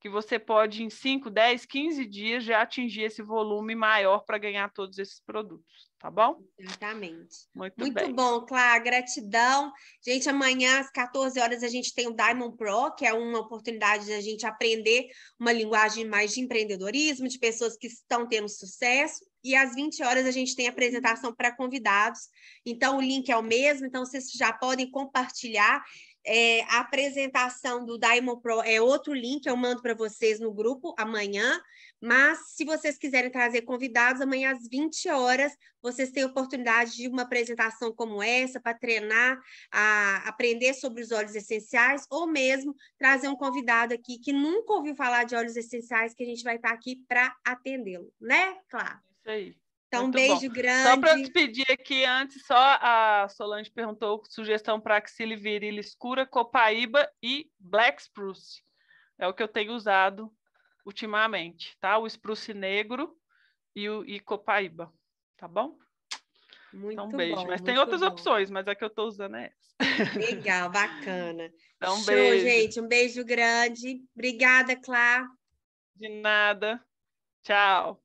que você pode em 5, 10, 15 dias já atingir esse volume maior para ganhar todos esses produtos, tá bom? Exatamente. Muito, Muito bem. bom, Clara, gratidão. Gente, amanhã às 14 horas a gente tem o Diamond Pro, que é uma oportunidade de a gente aprender uma linguagem mais de empreendedorismo, de pessoas que estão tendo sucesso. E às 20 horas a gente tem apresentação para convidados. Então, o link é o mesmo, então vocês já podem compartilhar. É, a apresentação do Diamond Pro é outro link, eu mando para vocês no grupo amanhã. Mas se vocês quiserem trazer convidados, amanhã às 20 horas vocês têm oportunidade de uma apresentação como essa para treinar, a aprender sobre os óleos essenciais, ou mesmo trazer um convidado aqui que nunca ouviu falar de óleos essenciais, que a gente vai estar tá aqui para atendê-lo, né? Claro. Isso aí. Então, Muito um beijo bom. grande. Só para despedir aqui antes, só a Solange perguntou sugestão para Axile Viril Escura, Copaíba e Black Spruce. É o que eu tenho usado ultimamente, tá? O Spruce Negro e, o, e Copaíba, tá bom? Então, muito então, um beijo. Bom, mas tem outras bom. opções, mas a que eu estou usando é essa. Legal, bacana. Então, um Show, beijo. gente. Um beijo grande. Obrigada, Clá. De nada. Tchau.